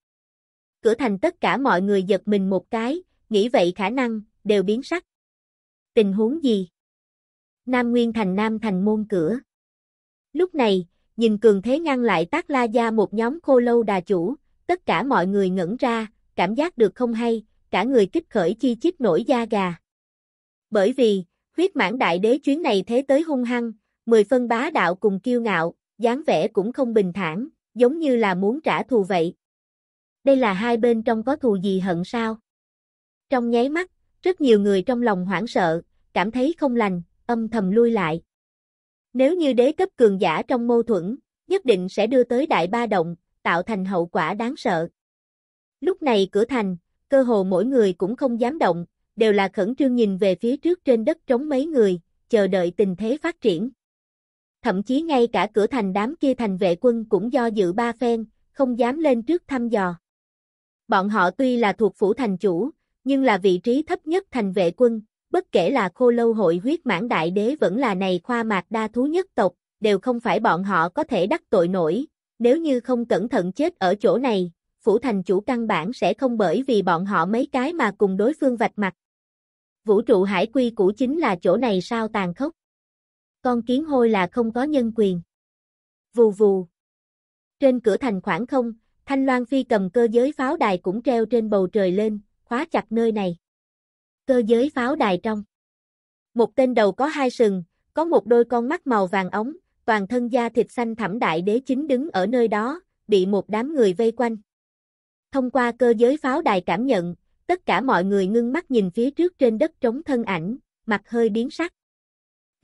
Cửa thành tất cả mọi người giật mình một cái, nghĩ vậy khả năng, đều biến sắc. Tình huống gì? Nam Nguyên thành Nam thành môn cửa. Lúc này, nhìn cường thế ngăn lại tác la gia một nhóm khô lâu đà chủ, tất cả mọi người ngẩn ra, cảm giác được không hay, cả người kích khởi chi chít nổi da gà. Bởi vì, huyết mãn đại đế chuyến này thế tới hung hăng, mười phân bá đạo cùng kiêu ngạo, dáng vẻ cũng không bình thản, giống như là muốn trả thù vậy. Đây là hai bên trong có thù gì hận sao? Trong nháy mắt, rất nhiều người trong lòng hoảng sợ, cảm thấy không lành, âm thầm lui lại. Nếu như đế cấp cường giả trong mâu thuẫn, nhất định sẽ đưa tới đại ba động, tạo thành hậu quả đáng sợ. Lúc này cửa thành, cơ hồ mỗi người cũng không dám động, đều là khẩn trương nhìn về phía trước trên đất trống mấy người, chờ đợi tình thế phát triển thậm chí ngay cả cửa thành đám kia thành vệ quân cũng do dự ba phen, không dám lên trước thăm dò. Bọn họ tuy là thuộc phủ thành chủ, nhưng là vị trí thấp nhất thành vệ quân, bất kể là khô lâu hội huyết mãn đại đế vẫn là này khoa mạc đa thú nhất tộc, đều không phải bọn họ có thể đắc tội nổi, nếu như không cẩn thận chết ở chỗ này, phủ thành chủ căn bản sẽ không bởi vì bọn họ mấy cái mà cùng đối phương vạch mặt. Vũ trụ hải quy cũ chính là chỗ này sao tàn khốc con kiến hôi là không có nhân quyền. Vù vù. Trên cửa thành khoảng không, Thanh Loan Phi cầm cơ giới pháo đài cũng treo trên bầu trời lên, khóa chặt nơi này. Cơ giới pháo đài trong. Một tên đầu có hai sừng, có một đôi con mắt màu vàng ống, toàn thân da thịt xanh thẳm đại đế chính đứng ở nơi đó, bị một đám người vây quanh. Thông qua cơ giới pháo đài cảm nhận, tất cả mọi người ngưng mắt nhìn phía trước trên đất trống thân ảnh, mặt hơi biến sắc.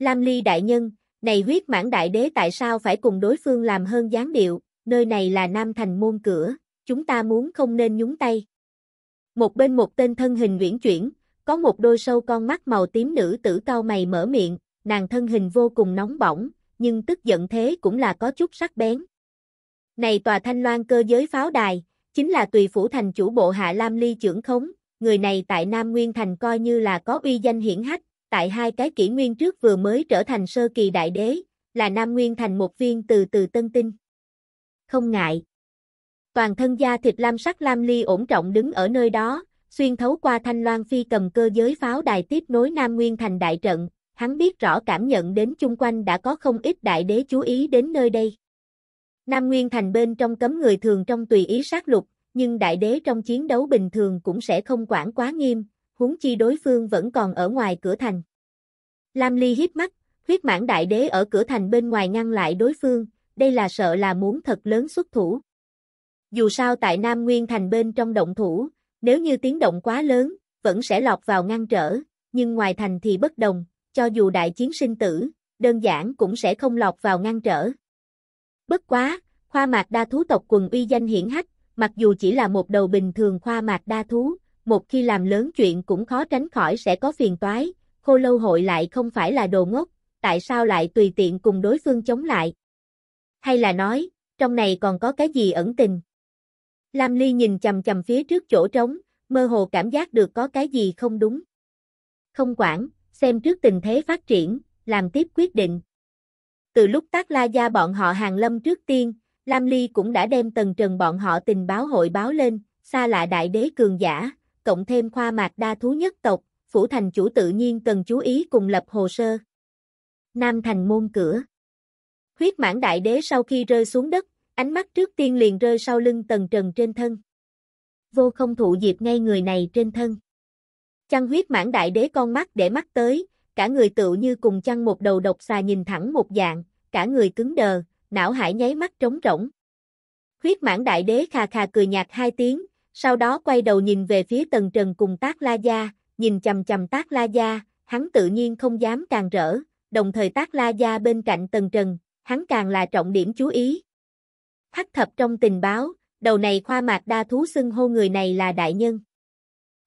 Lam Ly đại nhân, này huyết mãn đại đế tại sao phải cùng đối phương làm hơn gián điệu, nơi này là Nam Thành môn cửa, chúng ta muốn không nên nhúng tay. Một bên một tên thân hình uyển chuyển, có một đôi sâu con mắt màu tím nữ tử cao mày mở miệng, nàng thân hình vô cùng nóng bỏng, nhưng tức giận thế cũng là có chút sắc bén. Này tòa thanh loan cơ giới pháo đài, chính là tùy phủ thành chủ bộ hạ Lam Ly trưởng khống, người này tại Nam Nguyên Thành coi như là có uy danh hiển hách, tại hai cái kỷ nguyên trước vừa mới trở thành sơ kỳ đại đế, là Nam Nguyên thành một viên từ từ tân tinh. Không ngại. Toàn thân da thịt lam sắc lam ly ổn trọng đứng ở nơi đó, xuyên thấu qua thanh loan phi cầm cơ giới pháo đài tiếp nối Nam Nguyên thành đại trận, hắn biết rõ cảm nhận đến chung quanh đã có không ít đại đế chú ý đến nơi đây. Nam Nguyên thành bên trong cấm người thường trong tùy ý sát lục, nhưng đại đế trong chiến đấu bình thường cũng sẽ không quản quá nghiêm, huống chi đối phương vẫn còn ở ngoài cửa thành. Lam Ly hiếp mắt, huyết mãn đại đế ở cửa thành bên ngoài ngăn lại đối phương, đây là sợ là muốn thật lớn xuất thủ. Dù sao tại Nam Nguyên thành bên trong động thủ, nếu như tiếng động quá lớn, vẫn sẽ lọt vào ngăn trở, nhưng ngoài thành thì bất đồng, cho dù đại chiến sinh tử, đơn giản cũng sẽ không lọt vào ngăn trở. Bất quá, khoa mạc đa thú tộc quần uy danh hiển hách, mặc dù chỉ là một đầu bình thường khoa mạc đa thú, một khi làm lớn chuyện cũng khó tránh khỏi sẽ có phiền toái, khô lâu hội lại không phải là đồ ngốc, tại sao lại tùy tiện cùng đối phương chống lại? Hay là nói, trong này còn có cái gì ẩn tình? Lam Ly nhìn chầm chầm phía trước chỗ trống, mơ hồ cảm giác được có cái gì không đúng. Không quản, xem trước tình thế phát triển, làm tiếp quyết định. Từ lúc tác la gia bọn họ hàng lâm trước tiên, Lam Ly cũng đã đem tần trần bọn họ tình báo hội báo lên, xa lạ đại đế cường giả, cộng thêm khoa mạc đa thú nhất tộc, phủ thành chủ tự nhiên cần chú ý cùng lập hồ sơ. Nam thành môn cửa Huyết mãn đại đế sau khi rơi xuống đất, ánh mắt trước tiên liền rơi sau lưng tần trần trên thân. Vô không thụ diệp ngay người này trên thân. Chăng huyết mãn đại đế con mắt để mắt tới, cả người tựu như cùng chăng một đầu độc xà nhìn thẳng một dạng, cả người cứng đờ, não hải nháy mắt trống rỗng. Huyết mãn đại đế khà khà cười nhạt hai tiếng, sau đó quay đầu nhìn về phía tần trần cùng tác la gia, nhìn chầm chầm tác la gia, hắn tự nhiên không dám càng rỡ, đồng thời tác la gia bên cạnh tần trần, hắn càng là trọng điểm chú ý. Hắc thập trong tình báo, đầu này khoa mạc đa thú xưng hô người này là đại nhân.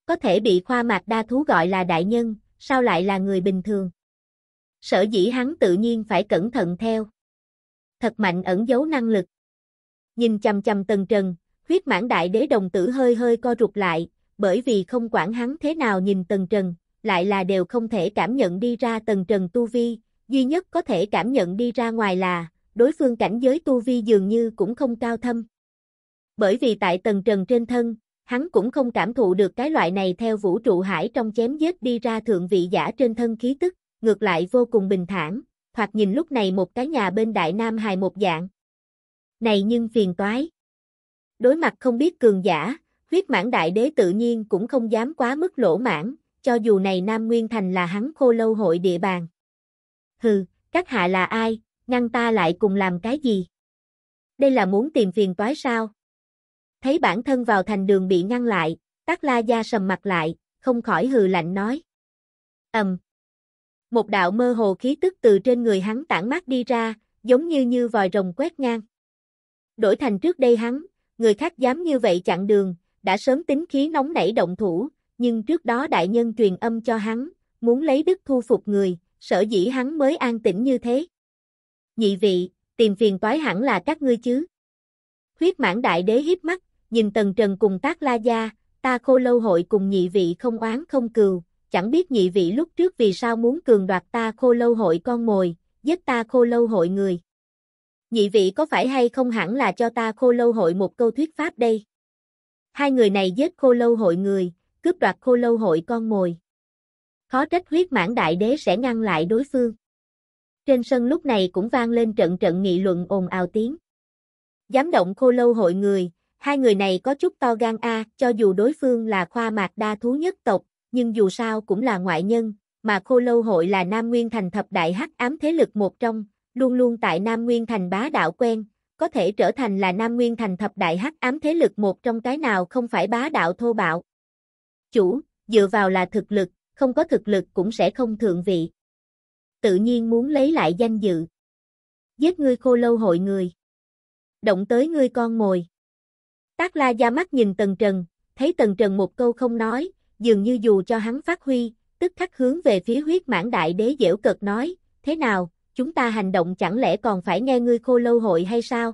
Có thể bị khoa mạc đa thú gọi là đại nhân, sao lại là người bình thường? Sở dĩ hắn tự nhiên phải cẩn thận theo. Thật mạnh ẩn giấu năng lực. Nhìn chầm chầm tần trần, Huyết mãn đại đế đồng tử hơi hơi co rụt lại, bởi vì không quản hắn thế nào nhìn tần trần, lại là đều không thể cảm nhận đi ra tần trần tu vi, duy nhất có thể cảm nhận đi ra ngoài là, đối phương cảnh giới tu vi dường như cũng không cao thâm. Bởi vì tại tần trần trên thân, hắn cũng không cảm thụ được cái loại này theo vũ trụ hải trong chém giết đi ra thượng vị giả trên thân khí tức, ngược lại vô cùng bình thản, hoặc nhìn lúc này một cái nhà bên Đại Nam hài một dạng. Này nhưng phiền toái. Đối mặt không biết cường giả, huyết mãn đại đế tự nhiên cũng không dám quá mức lỗ mãn, cho dù này Nam Nguyên Thành là hắn khô lâu hội địa bàn. Hừ, các hạ là ai, ngăn ta lại cùng làm cái gì? Đây là muốn tìm phiền toái sao? Thấy bản thân vào thành đường bị ngăn lại, Tắc La Gia sầm mặt lại, không khỏi hừ lạnh nói. Ầm. Một đạo mơ hồ khí tức từ trên người hắn tản mát đi ra, giống như như vòi rồng quét ngang. Đổi thành trước đây hắn, người khác dám như vậy chặn đường, đã sớm tính khí nóng nảy động thủ, nhưng trước đó đại nhân truyền âm cho hắn, muốn lấy đức thu phục người, sở dĩ hắn mới an tĩnh như thế. Nhị vị, tìm phiền toái hẳn là các ngươi chứ. Huyết mãn đại đế hiếp mắt, nhìn tần trần cùng tác la gia, ta khô lâu hội cùng nhị vị không oán không cừu, chẳng biết nhị vị lúc trước vì sao muốn cường đoạt ta khô lâu hội con mồi, giết ta khô lâu hội người nhị vị có phải hay không hẳn là cho ta khô lâu hội một câu thuyết pháp đây. Hai người này giết khô lâu hội người, cướp đoạt khô lâu hội con mồi. Khó trách huyết mãn đại đế sẽ ngăn lại đối phương. Trên sân lúc này cũng vang lên trận trận nghị luận ồn ào tiếng. Giám động khô lâu hội người, hai người này có chút to gan a, cho dù đối phương là khoa mạc đa thú nhất tộc, nhưng dù sao cũng là ngoại nhân, mà khô lâu hội là Nam Nguyên thành thập đại hắc ám thế lực một trong, luôn luôn tại Nam Nguyên Thành bá đạo quen, có thể trở thành là Nam Nguyên Thành thập đại hắc ám thế lực một trong cái nào không phải bá đạo thô bạo. Chủ, dựa vào là thực lực, không có thực lực cũng sẽ không thượng vị. Tự nhiên muốn lấy lại danh dự. Giết ngươi khô lâu hội người. Động tới ngươi con mồi. Tác la ra mắt nhìn Tần Trần, thấy Tần Trần một câu không nói, dường như dù cho hắn phát huy, tức khắc hướng về phía huyết mãn đại đế dễu cực nói, thế nào, chúng ta hành động chẳng lẽ còn phải nghe ngươi khô lâu hội hay sao?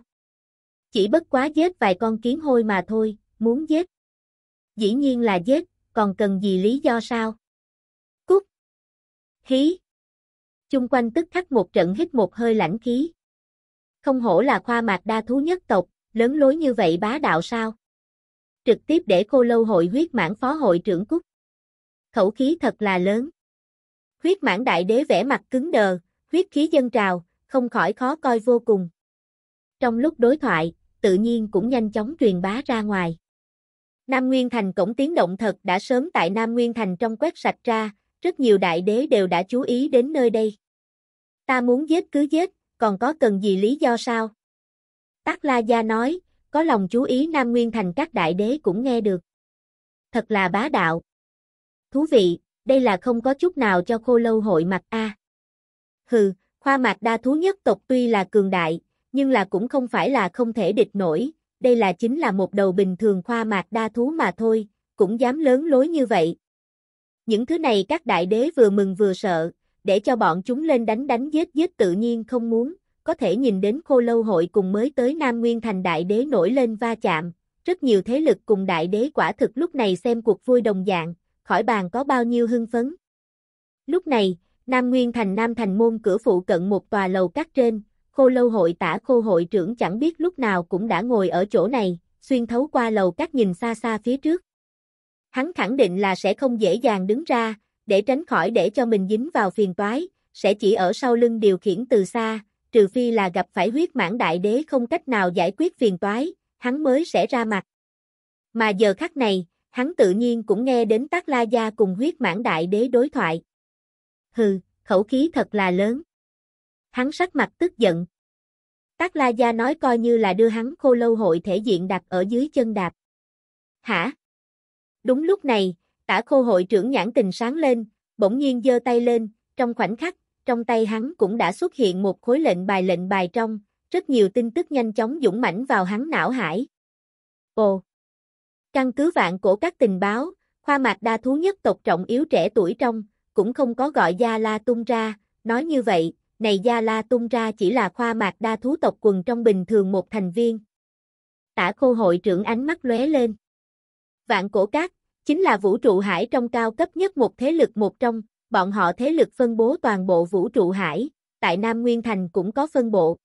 Chỉ bất quá giết vài con kiến hôi mà thôi, muốn giết. Dĩ nhiên là giết, còn cần gì lý do sao? cúc, Hí! Chung quanh tức khắc một trận hít một hơi lãnh khí. Không hổ là khoa mạc đa thú nhất tộc, lớn lối như vậy bá đạo sao? Trực tiếp để khô lâu hội huyết mãn phó hội trưởng Cúc. Khẩu khí thật là lớn. Huyết mãn đại đế vẻ mặt cứng đờ, huyết khí dân trào, không khỏi khó coi vô cùng. Trong lúc đối thoại, tự nhiên cũng nhanh chóng truyền bá ra ngoài. Nam Nguyên Thành cổng tiếng động thật đã sớm tại Nam Nguyên Thành trong quét sạch ra, rất nhiều đại đế đều đã chú ý đến nơi đây. Ta muốn giết cứ giết, còn có cần gì lý do sao? Tắc La Gia nói, có lòng chú ý Nam Nguyên Thành các đại đế cũng nghe được. Thật là bá đạo. Thú vị, đây là không có chút nào cho khô lâu hội mặt a. À hừ, khoa mạc đa thú nhất tộc tuy là cường đại, nhưng là cũng không phải là không thể địch nổi, đây là chính là một đầu bình thường khoa mạc đa thú mà thôi, cũng dám lớn lối như vậy. Những thứ này các đại đế vừa mừng vừa sợ, để cho bọn chúng lên đánh đánh giết giết tự nhiên không muốn, có thể nhìn đến khô lâu hội cùng mới tới Nam Nguyên thành đại đế nổi lên va chạm, rất nhiều thế lực cùng đại đế quả thực lúc này xem cuộc vui đồng dạng, khỏi bàn có bao nhiêu hưng phấn. Lúc này, Nam Nguyên Thành Nam Thành môn cửa phụ cận một tòa lầu cắt trên, khô lâu hội tả khô hội trưởng chẳng biết lúc nào cũng đã ngồi ở chỗ này, xuyên thấu qua lầu cắt nhìn xa xa phía trước. Hắn khẳng định là sẽ không dễ dàng đứng ra, để tránh khỏi để cho mình dính vào phiền toái, sẽ chỉ ở sau lưng điều khiển từ xa, trừ phi là gặp phải huyết mãn đại đế không cách nào giải quyết phiền toái, hắn mới sẽ ra mặt. Mà giờ khắc này, hắn tự nhiên cũng nghe đến tác la gia cùng huyết mãn đại đế đối thoại hừ, khẩu khí thật là lớn. Hắn sắc mặt tức giận. Tác La Gia nói coi như là đưa hắn khô lâu hội thể diện đặt ở dưới chân đạp. Hả? Đúng lúc này, tả khô hội trưởng nhãn tình sáng lên, bỗng nhiên giơ tay lên, trong khoảnh khắc, trong tay hắn cũng đã xuất hiện một khối lệnh bài lệnh bài trong, rất nhiều tin tức nhanh chóng dũng mãnh vào hắn não hải. Ồ! Căn cứ vạn cổ các tình báo, khoa mạc đa thú nhất tộc trọng yếu trẻ tuổi trong, cũng không có gọi Gia La Tung ra, nói như vậy, này Gia La Tung ra chỉ là khoa mạc đa thú tộc quần trong bình thường một thành viên. Tả khô hội trưởng ánh mắt lóe lên. Vạn cổ cát, chính là vũ trụ hải trong cao cấp nhất một thế lực một trong, bọn họ thế lực phân bố toàn bộ vũ trụ hải, tại Nam Nguyên Thành cũng có phân bộ.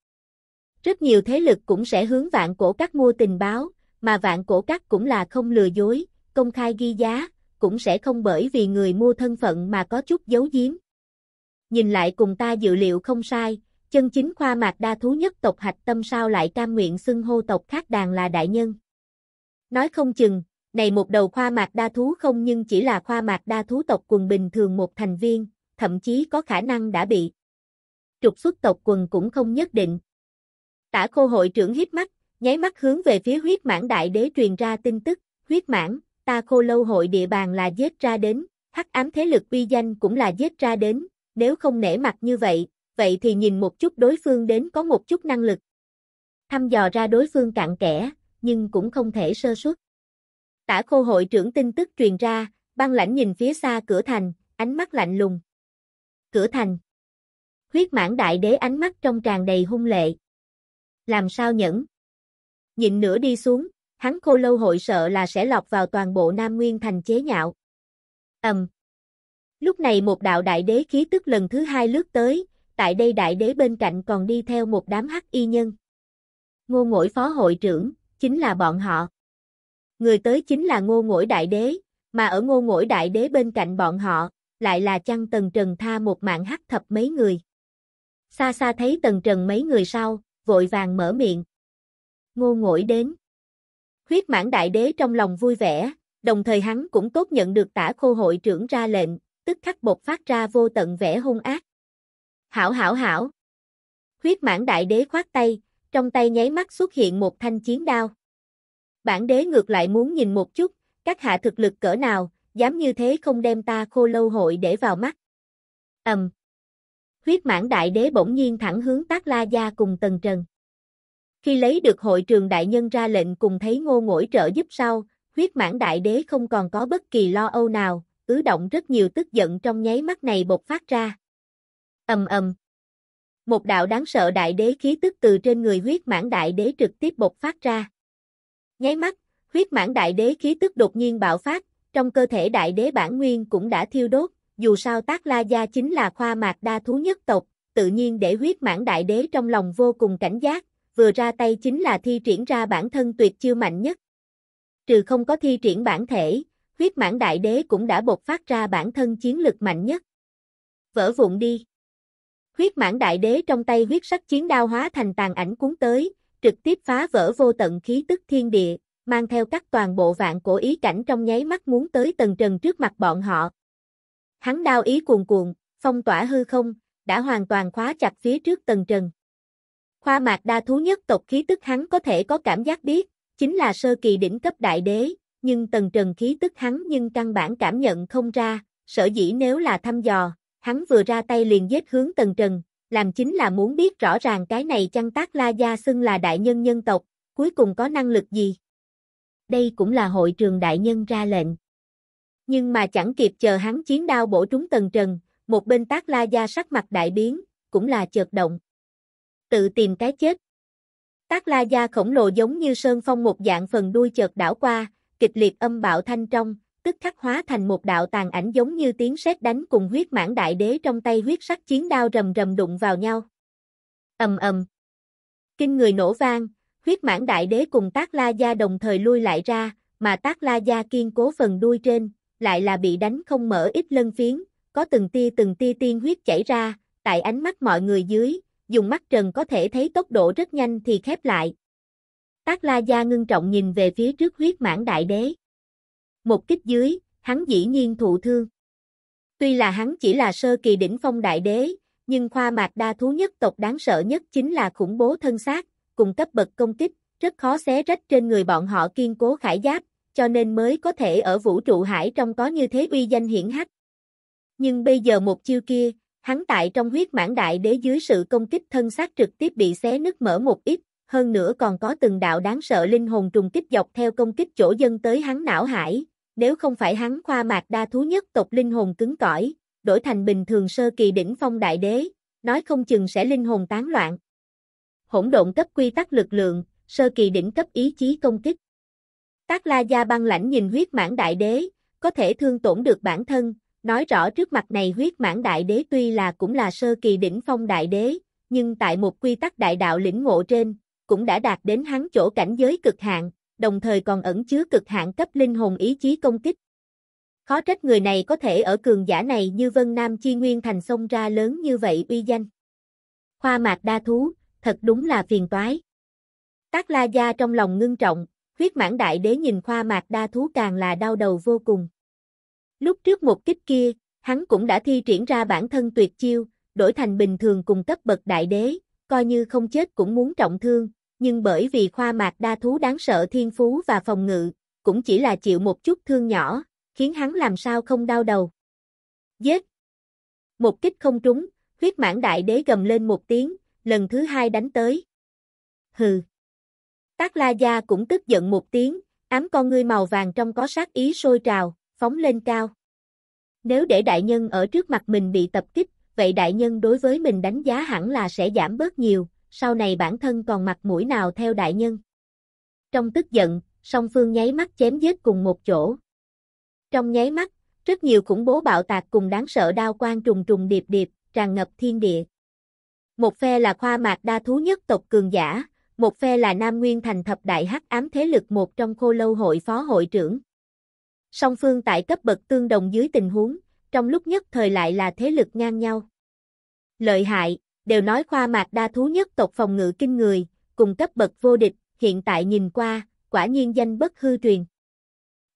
Rất nhiều thế lực cũng sẽ hướng vạn cổ cát mua tình báo, mà vạn cổ cát cũng là không lừa dối, công khai ghi giá, cũng sẽ không bởi vì người mua thân phận mà có chút giấu giếm. Nhìn lại cùng ta dự liệu không sai, chân chính khoa mạc đa thú nhất tộc hạch tâm sao lại cam nguyện xưng hô tộc khác đàn là đại nhân. Nói không chừng, này một đầu khoa mạc đa thú không nhưng chỉ là khoa mạc đa thú tộc quần bình thường một thành viên, thậm chí có khả năng đã bị trục xuất tộc quần cũng không nhất định. Tả khô hội trưởng hiếp mắt, nháy mắt hướng về phía huyết mãn đại đế truyền ra tin tức, huyết mãn ta khô lâu hội địa bàn là giết ra đến, hắc ám thế lực uy danh cũng là giết ra đến, nếu không nể mặt như vậy, vậy thì nhìn một chút đối phương đến có một chút năng lực. Thăm dò ra đối phương cạn kẽ, nhưng cũng không thể sơ suất. Tả khô hội trưởng tin tức truyền ra, băng lãnh nhìn phía xa cửa thành, ánh mắt lạnh lùng. Cửa thành. Huyết mãn đại đế ánh mắt trong tràn đầy hung lệ. Làm sao nhẫn? Nhịn nửa đi xuống, hắn khô lâu hội sợ là sẽ lọt vào toàn bộ Nam Nguyên thành chế nhạo. Ầm. Um. Lúc này một đạo đại đế khí tức lần thứ hai lướt tới, tại đây đại đế bên cạnh còn đi theo một đám hắc y nhân. Ngô Ngỗi phó hội trưởng, chính là bọn họ. Người tới chính là Ngô Ngỗi đại đế, mà ở Ngô Ngỗi đại đế bên cạnh bọn họ, lại là chăng Tần Trần tha một mạng hắc thập mấy người. Xa xa thấy Tần Trần mấy người sau, vội vàng mở miệng. Ngô Ngỗi đến. Huyết mãn đại đế trong lòng vui vẻ, đồng thời hắn cũng tốt nhận được tả khô hội trưởng ra lệnh, tức khắc bột phát ra vô tận vẻ hung ác. Hảo hảo hảo. Huyết mãn đại đế khoát tay, trong tay nháy mắt xuất hiện một thanh chiến đao. Bản đế ngược lại muốn nhìn một chút, các hạ thực lực cỡ nào, dám như thế không đem ta khô lâu hội để vào mắt. Ầm. Um. Huyết mãn đại đế bỗng nhiên thẳng hướng tác la gia cùng tần trần. Khi lấy được hội trường đại nhân ra lệnh cùng thấy ngô ngỗi trợ giúp sau, huyết mãn đại đế không còn có bất kỳ lo âu nào, ứ động rất nhiều tức giận trong nháy mắt này bộc phát ra. ầm ầm Một đạo đáng sợ đại đế khí tức từ trên người huyết mãn đại đế trực tiếp bộc phát ra. Nháy mắt, huyết mãn đại đế khí tức đột nhiên bạo phát, trong cơ thể đại đế bản nguyên cũng đã thiêu đốt, dù sao tác la gia chính là khoa mạc đa thú nhất tộc, tự nhiên để huyết mãn đại đế trong lòng vô cùng cảnh giác, vừa ra tay chính là thi triển ra bản thân tuyệt chiêu mạnh nhất. Trừ không có thi triển bản thể, huyết mãn đại đế cũng đã bộc phát ra bản thân chiến lực mạnh nhất. Vỡ vụn đi. Huyết mãn đại đế trong tay huyết sắc chiến đao hóa thành tàn ảnh cuốn tới, trực tiếp phá vỡ vô tận khí tức thiên địa, mang theo các toàn bộ vạn cổ ý cảnh trong nháy mắt muốn tới tầng trần trước mặt bọn họ. Hắn đao ý cuồn cuộn, phong tỏa hư không, đã hoàn toàn khóa chặt phía trước tầng trần. Hoa mạc đa thú nhất tộc khí tức hắn có thể có cảm giác biết, chính là sơ kỳ đỉnh cấp đại đế, nhưng tầng trần khí tức hắn nhưng căn bản cảm nhận không ra, sở dĩ nếu là thăm dò, hắn vừa ra tay liền giết hướng tầng trần, làm chính là muốn biết rõ ràng cái này chăng tác la gia xưng là đại nhân nhân tộc, cuối cùng có năng lực gì. Đây cũng là hội trường đại nhân ra lệnh. Nhưng mà chẳng kịp chờ hắn chiến đao bổ trúng tầng trần, một bên tác la gia sắc mặt đại biến, cũng là chợt động tự tìm cái chết. Tác la da khổng lồ giống như sơn phong một dạng phần đuôi chợt đảo qua, kịch liệt âm bạo thanh trong, tức khắc hóa thành một đạo tàn ảnh giống như tiếng sét đánh cùng huyết mãn đại đế trong tay huyết sắc chiến đao rầm rầm đụng vào nhau. Ầm ầm. Kinh người nổ vang, huyết mãn đại đế cùng tác la gia đồng thời lui lại ra, mà tác la gia kiên cố phần đuôi trên, lại là bị đánh không mở ít lân phiến, có từng tia từng tia tiên huyết chảy ra, tại ánh mắt mọi người dưới, dùng mắt trần có thể thấy tốc độ rất nhanh thì khép lại. Tác La Gia ngưng trọng nhìn về phía trước huyết mãn đại đế. Một kích dưới, hắn dĩ nhiên thụ thương. Tuy là hắn chỉ là sơ kỳ đỉnh phong đại đế, nhưng khoa mạc đa thú nhất tộc đáng sợ nhất chính là khủng bố thân xác, cùng cấp bậc công kích, rất khó xé rách trên người bọn họ kiên cố khải giáp, cho nên mới có thể ở vũ trụ hải trong có như thế uy danh hiển hách. Nhưng bây giờ một chiêu kia, Hắn tại trong huyết mãn đại đế dưới sự công kích thân xác trực tiếp bị xé nứt mở một ít, hơn nữa còn có từng đạo đáng sợ linh hồn trùng kích dọc theo công kích chỗ dân tới hắn não hải, nếu không phải hắn khoa mạc đa thú nhất tộc linh hồn cứng cỏi, đổi thành bình thường sơ kỳ đỉnh phong đại đế, nói không chừng sẽ linh hồn tán loạn. Hỗn độn cấp quy tắc lực lượng, sơ kỳ đỉnh cấp ý chí công kích. Tác La Gia băng lãnh nhìn huyết mãn đại đế, có thể thương tổn được bản thân, Nói rõ trước mặt này huyết mãn đại đế tuy là cũng là sơ kỳ đỉnh phong đại đế, nhưng tại một quy tắc đại đạo lĩnh ngộ trên, cũng đã đạt đến hắn chỗ cảnh giới cực hạn, đồng thời còn ẩn chứa cực hạn cấp linh hồn ý chí công kích. Khó trách người này có thể ở cường giả này như Vân Nam Chi Nguyên thành sông ra lớn như vậy uy danh. Khoa mạc đa thú, thật đúng là phiền toái. Tác La Gia trong lòng ngưng trọng, huyết mãn đại đế nhìn khoa mạc đa thú càng là đau đầu vô cùng. Lúc trước một kích kia, hắn cũng đã thi triển ra bản thân tuyệt chiêu, đổi thành bình thường cùng cấp bậc đại đế, coi như không chết cũng muốn trọng thương, nhưng bởi vì khoa mạc đa thú đáng sợ thiên phú và phòng ngự, cũng chỉ là chịu một chút thương nhỏ, khiến hắn làm sao không đau đầu. Giết! Một kích không trúng, huyết mãn đại đế gầm lên một tiếng, lần thứ hai đánh tới. Hừ! Tác La Gia cũng tức giận một tiếng, ám con ngươi màu vàng trong có sát ý sôi trào, phóng lên cao. Nếu để đại nhân ở trước mặt mình bị tập kích, vậy đại nhân đối với mình đánh giá hẳn là sẽ giảm bớt nhiều, sau này bản thân còn mặt mũi nào theo đại nhân. Trong tức giận, song phương nháy mắt chém giết cùng một chỗ. Trong nháy mắt, rất nhiều khủng bố bạo tạc cùng đáng sợ đao quan trùng trùng điệp điệp, tràn ngập thiên địa. Một phe là khoa mạc đa thú nhất tộc cường giả, một phe là Nam Nguyên thành thập đại hắc ám thế lực một trong khô lâu hội phó hội trưởng song phương tại cấp bậc tương đồng dưới tình huống, trong lúc nhất thời lại là thế lực ngang nhau. Lợi hại, đều nói khoa mạc đa thú nhất tộc phòng ngự kinh người, cùng cấp bậc vô địch, hiện tại nhìn qua, quả nhiên danh bất hư truyền.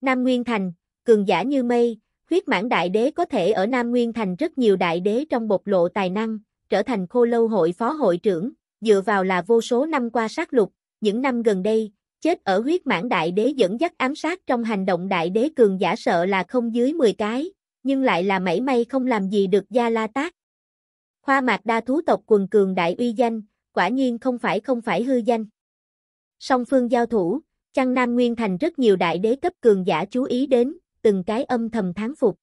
Nam Nguyên Thành, cường giả như mây, huyết mãn đại đế có thể ở Nam Nguyên Thành rất nhiều đại đế trong bộc lộ tài năng, trở thành khô lâu hội phó hội trưởng, dựa vào là vô số năm qua sát lục, những năm gần đây, chết ở huyết mãn đại đế dẫn dắt ám sát trong hành động đại đế cường giả sợ là không dưới 10 cái, nhưng lại là mảy may không làm gì được Gia La Tác. khoa mạc đa thú tộc quần cường đại uy danh, quả nhiên không phải không phải hư danh. Song phương giao thủ, chăng Nam Nguyên Thành rất nhiều đại đế cấp cường giả chú ý đến, từng cái âm thầm tháng phục.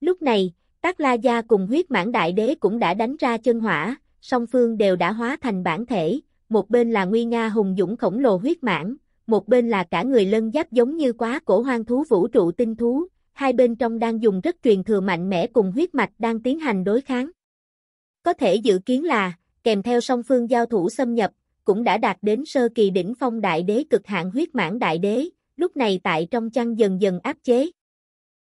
Lúc này, Tác La Gia cùng huyết mãn đại đế cũng đã đánh ra chân hỏa, song phương đều đã hóa thành bản thể, một bên là nguy nga hùng dũng khổng lồ huyết mãn, một bên là cả người lân giáp giống như quá cổ hoang thú vũ trụ tinh thú, hai bên trong đang dùng rất truyền thừa mạnh mẽ cùng huyết mạch đang tiến hành đối kháng. Có thể dự kiến là, kèm theo song phương giao thủ xâm nhập, cũng đã đạt đến sơ kỳ đỉnh phong đại đế cực hạn huyết mãn đại đế, lúc này tại trong chăn dần dần áp chế.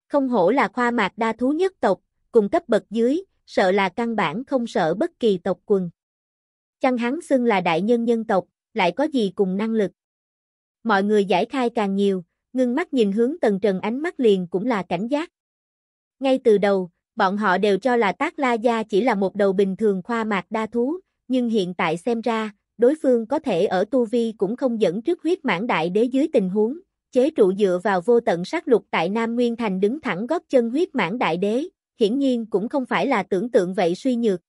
Không hổ là khoa mạc đa thú nhất tộc, cùng cấp bậc dưới, sợ là căn bản không sợ bất kỳ tộc quần. Chăng hắn xưng là đại nhân nhân tộc, lại có gì cùng năng lực. Mọi người giải khai càng nhiều, ngưng mắt nhìn hướng Tần Trần ánh mắt liền cũng là cảnh giác. Ngay từ đầu, bọn họ đều cho là Tác La Gia chỉ là một đầu bình thường khoa mạc đa thú, nhưng hiện tại xem ra, đối phương có thể ở tu vi cũng không dẫn trước huyết mãn đại đế dưới tình huống, chế trụ dựa vào vô tận sát lục tại Nam Nguyên Thành đứng thẳng gót chân huyết mãn đại đế, hiển nhiên cũng không phải là tưởng tượng vậy suy nhược.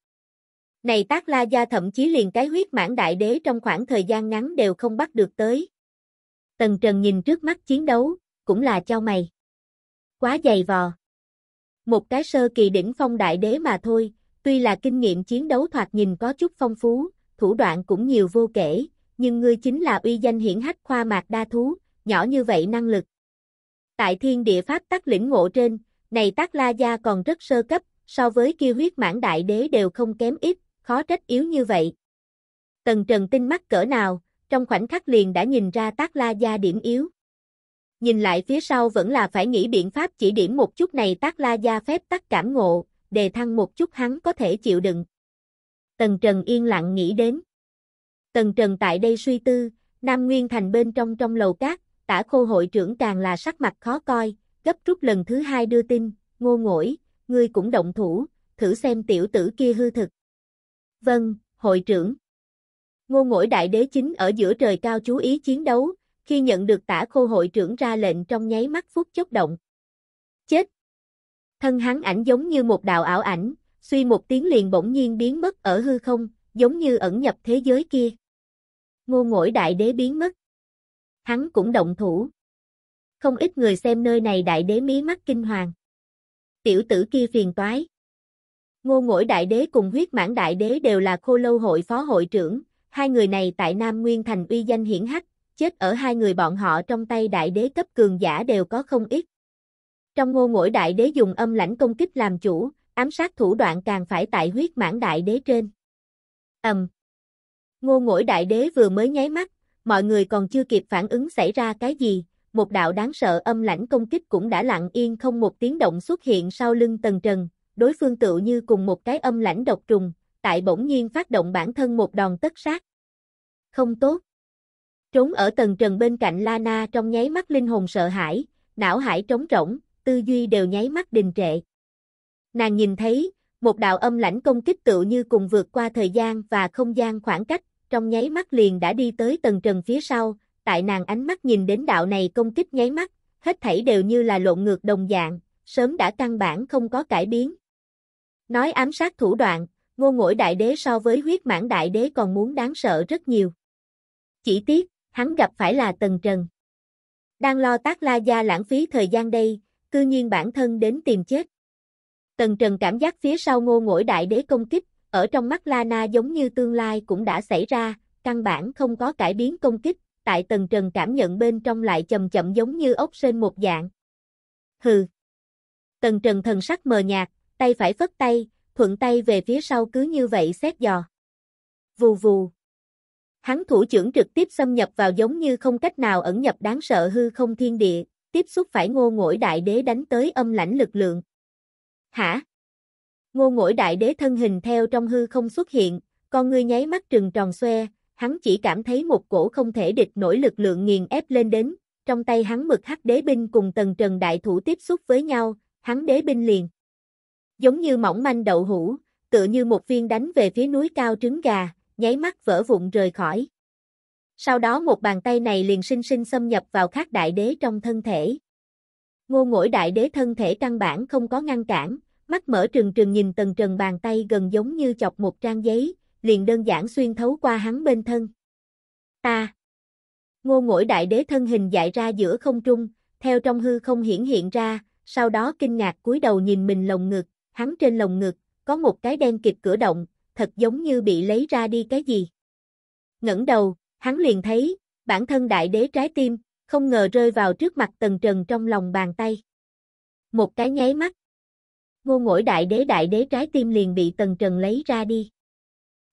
Này tác la gia thậm chí liền cái huyết mãn đại đế trong khoảng thời gian ngắn đều không bắt được tới. Tần Trần nhìn trước mắt chiến đấu, cũng là cho mày. Quá dày vò. Một cái sơ kỳ đỉnh phong đại đế mà thôi, tuy là kinh nghiệm chiến đấu thoạt nhìn có chút phong phú, thủ đoạn cũng nhiều vô kể, nhưng ngươi chính là uy danh hiển hách khoa mạc đa thú, nhỏ như vậy năng lực. Tại thiên địa pháp tắc lĩnh ngộ trên, này tác la gia còn rất sơ cấp, so với kia huyết mãn đại đế đều không kém ít, khó trách yếu như vậy. Tần Trần tinh mắt cỡ nào, trong khoảnh khắc liền đã nhìn ra tác la gia điểm yếu. Nhìn lại phía sau vẫn là phải nghĩ biện pháp chỉ điểm một chút này tác la gia phép tắc cảm ngộ, đề thăng một chút hắn có thể chịu đựng. Tần Trần yên lặng nghĩ đến. Tần Trần tại đây suy tư, Nam Nguyên Thành bên trong trong lầu cát, tả khô hội trưởng càng là sắc mặt khó coi, gấp rút lần thứ hai đưa tin, ngô ngỗi, ngươi cũng động thủ, thử xem tiểu tử kia hư thực. Vâng, hội trưởng. Ngô ngỗi đại đế chính ở giữa trời cao chú ý chiến đấu, khi nhận được tả khô hội trưởng ra lệnh trong nháy mắt phút chốc động. Chết! Thân hắn ảnh giống như một đạo ảo ảnh, suy một tiếng liền bỗng nhiên biến mất ở hư không, giống như ẩn nhập thế giới kia. Ngô ngỗi đại đế biến mất. Hắn cũng động thủ. Không ít người xem nơi này đại đế mí mắt kinh hoàng. Tiểu tử kia phiền toái. Ngô Ngỗi Đại Đế cùng huyết mãn Đại Đế đều là khô lâu hội phó hội trưởng, hai người này tại Nam Nguyên Thành uy danh hiển hách, chết ở hai người bọn họ trong tay Đại Đế cấp cường giả đều có không ít. Trong ngô ngỗi Đại Đế dùng âm lãnh công kích làm chủ, ám sát thủ đoạn càng phải tại huyết mãn Đại Đế trên. Ầm. Um. Ngô ngỗi Đại Đế vừa mới nháy mắt, mọi người còn chưa kịp phản ứng xảy ra cái gì, một đạo đáng sợ âm lãnh công kích cũng đã lặng yên không một tiếng động xuất hiện sau lưng Tần Trần, đối phương tựu như cùng một cái âm lãnh độc trùng, tại bỗng nhiên phát động bản thân một đòn tất sát. Không tốt. Trốn ở tầng trần bên cạnh Lana trong nháy mắt linh hồn sợ hãi, não hải trống rỗng, tư duy đều nháy mắt đình trệ. Nàng nhìn thấy, một đạo âm lãnh công kích tựu như cùng vượt qua thời gian và không gian khoảng cách, trong nháy mắt liền đã đi tới tầng trần phía sau, tại nàng ánh mắt nhìn đến đạo này công kích nháy mắt, hết thảy đều như là lộn ngược đồng dạng, sớm đã căn bản không có cải biến, Nói ám sát thủ đoạn, ngô ngỗi đại đế so với huyết mãn đại đế còn muốn đáng sợ rất nhiều. Chỉ tiếc, hắn gặp phải là Tần Trần. Đang lo tác la gia lãng phí thời gian đây, cư nhiên bản thân đến tìm chết. Tần Trần cảm giác phía sau ngô ngỗi đại đế công kích, ở trong mắt La Na giống như tương lai cũng đã xảy ra, căn bản không có cải biến công kích, tại Tần Trần cảm nhận bên trong lại chậm chậm giống như ốc sên một dạng. Hừ. Tần Trần thần sắc mờ nhạt, tay phải phất tay, thuận tay về phía sau cứ như vậy xét dò. Vù vù. Hắn thủ trưởng trực tiếp xâm nhập vào giống như không cách nào ẩn nhập đáng sợ hư không thiên địa, tiếp xúc phải ngô ngỗi đại đế đánh tới âm lãnh lực lượng. Hả? Ngô ngỗi đại đế thân hình theo trong hư không xuất hiện, con ngươi nháy mắt trừng tròn xoe, hắn chỉ cảm thấy một cổ không thể địch nổi lực lượng nghiền ép lên đến, trong tay hắn mực hắc đế binh cùng tầng trần đại thủ tiếp xúc với nhau, hắn đế binh liền giống như mỏng manh đậu hũ, tựa như một viên đánh về phía núi cao trứng gà, nháy mắt vỡ vụn rời khỏi. Sau đó một bàn tay này liền sinh sinh xâm nhập vào khắc đại đế trong thân thể. Ngô ngỗi đại đế thân thể căn bản không có ngăn cản, mắt mở trừng trừng nhìn tầng trần bàn tay gần giống như chọc một trang giấy, liền đơn giản xuyên thấu qua hắn bên thân. Ta! Ngô ngỗi đại đế thân hình dại ra giữa không trung, theo trong hư không hiển hiện ra, sau đó kinh ngạc cúi đầu nhìn mình lồng ngực, hắn trên lồng ngực, có một cái đen kịt cửa động, thật giống như bị lấy ra đi cái gì. Ngẩng đầu, hắn liền thấy, bản thân đại đế trái tim, không ngờ rơi vào trước mặt tần trần trong lòng bàn tay. Một cái nháy mắt. Ngô ngỗi đại đế đại đế trái tim liền bị tần trần lấy ra đi.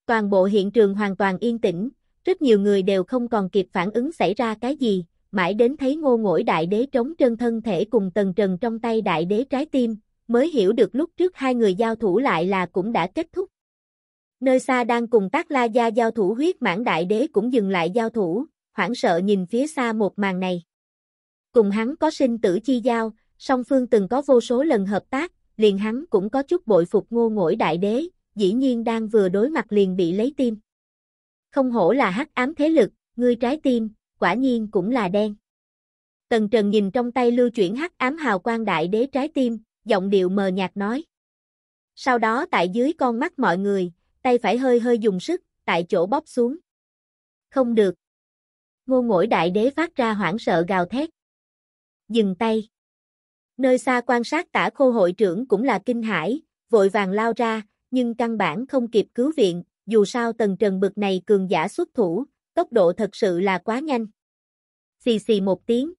Toàn bộ hiện trường hoàn toàn yên tĩnh, rất nhiều người đều không còn kịp phản ứng xảy ra cái gì, mãi đến thấy ngô ngỗi đại đế trống trơn thân thể cùng tần trần trong tay đại đế trái tim, mới hiểu được lúc trước hai người giao thủ lại là cũng đã kết thúc. Nơi xa đang cùng tác la gia giao thủ huyết mãn đại đế cũng dừng lại giao thủ, hoảng sợ nhìn phía xa một màn này. Cùng hắn có sinh tử chi giao, song phương từng có vô số lần hợp tác, liền hắn cũng có chút bội phục ngô ngỗi đại đế, dĩ nhiên đang vừa đối mặt liền bị lấy tim. Không hổ là hắc ám thế lực, ngươi trái tim, quả nhiên cũng là đen. Tần Trần nhìn trong tay lưu chuyển hắc ám hào quang đại đế trái tim, giọng điệu mờ nhạt nói. Sau đó tại dưới con mắt mọi người, tay phải hơi hơi dùng sức, tại chỗ bóp xuống. Không được. Ngô ngỗi đại đế phát ra hoảng sợ gào thét. Dừng tay. Nơi xa quan sát tả khô hội trưởng cũng là kinh hãi, vội vàng lao ra, nhưng căn bản không kịp cứu viện, dù sao tầng trần bực này cường giả xuất thủ, tốc độ thật sự là quá nhanh. Xì xì một tiếng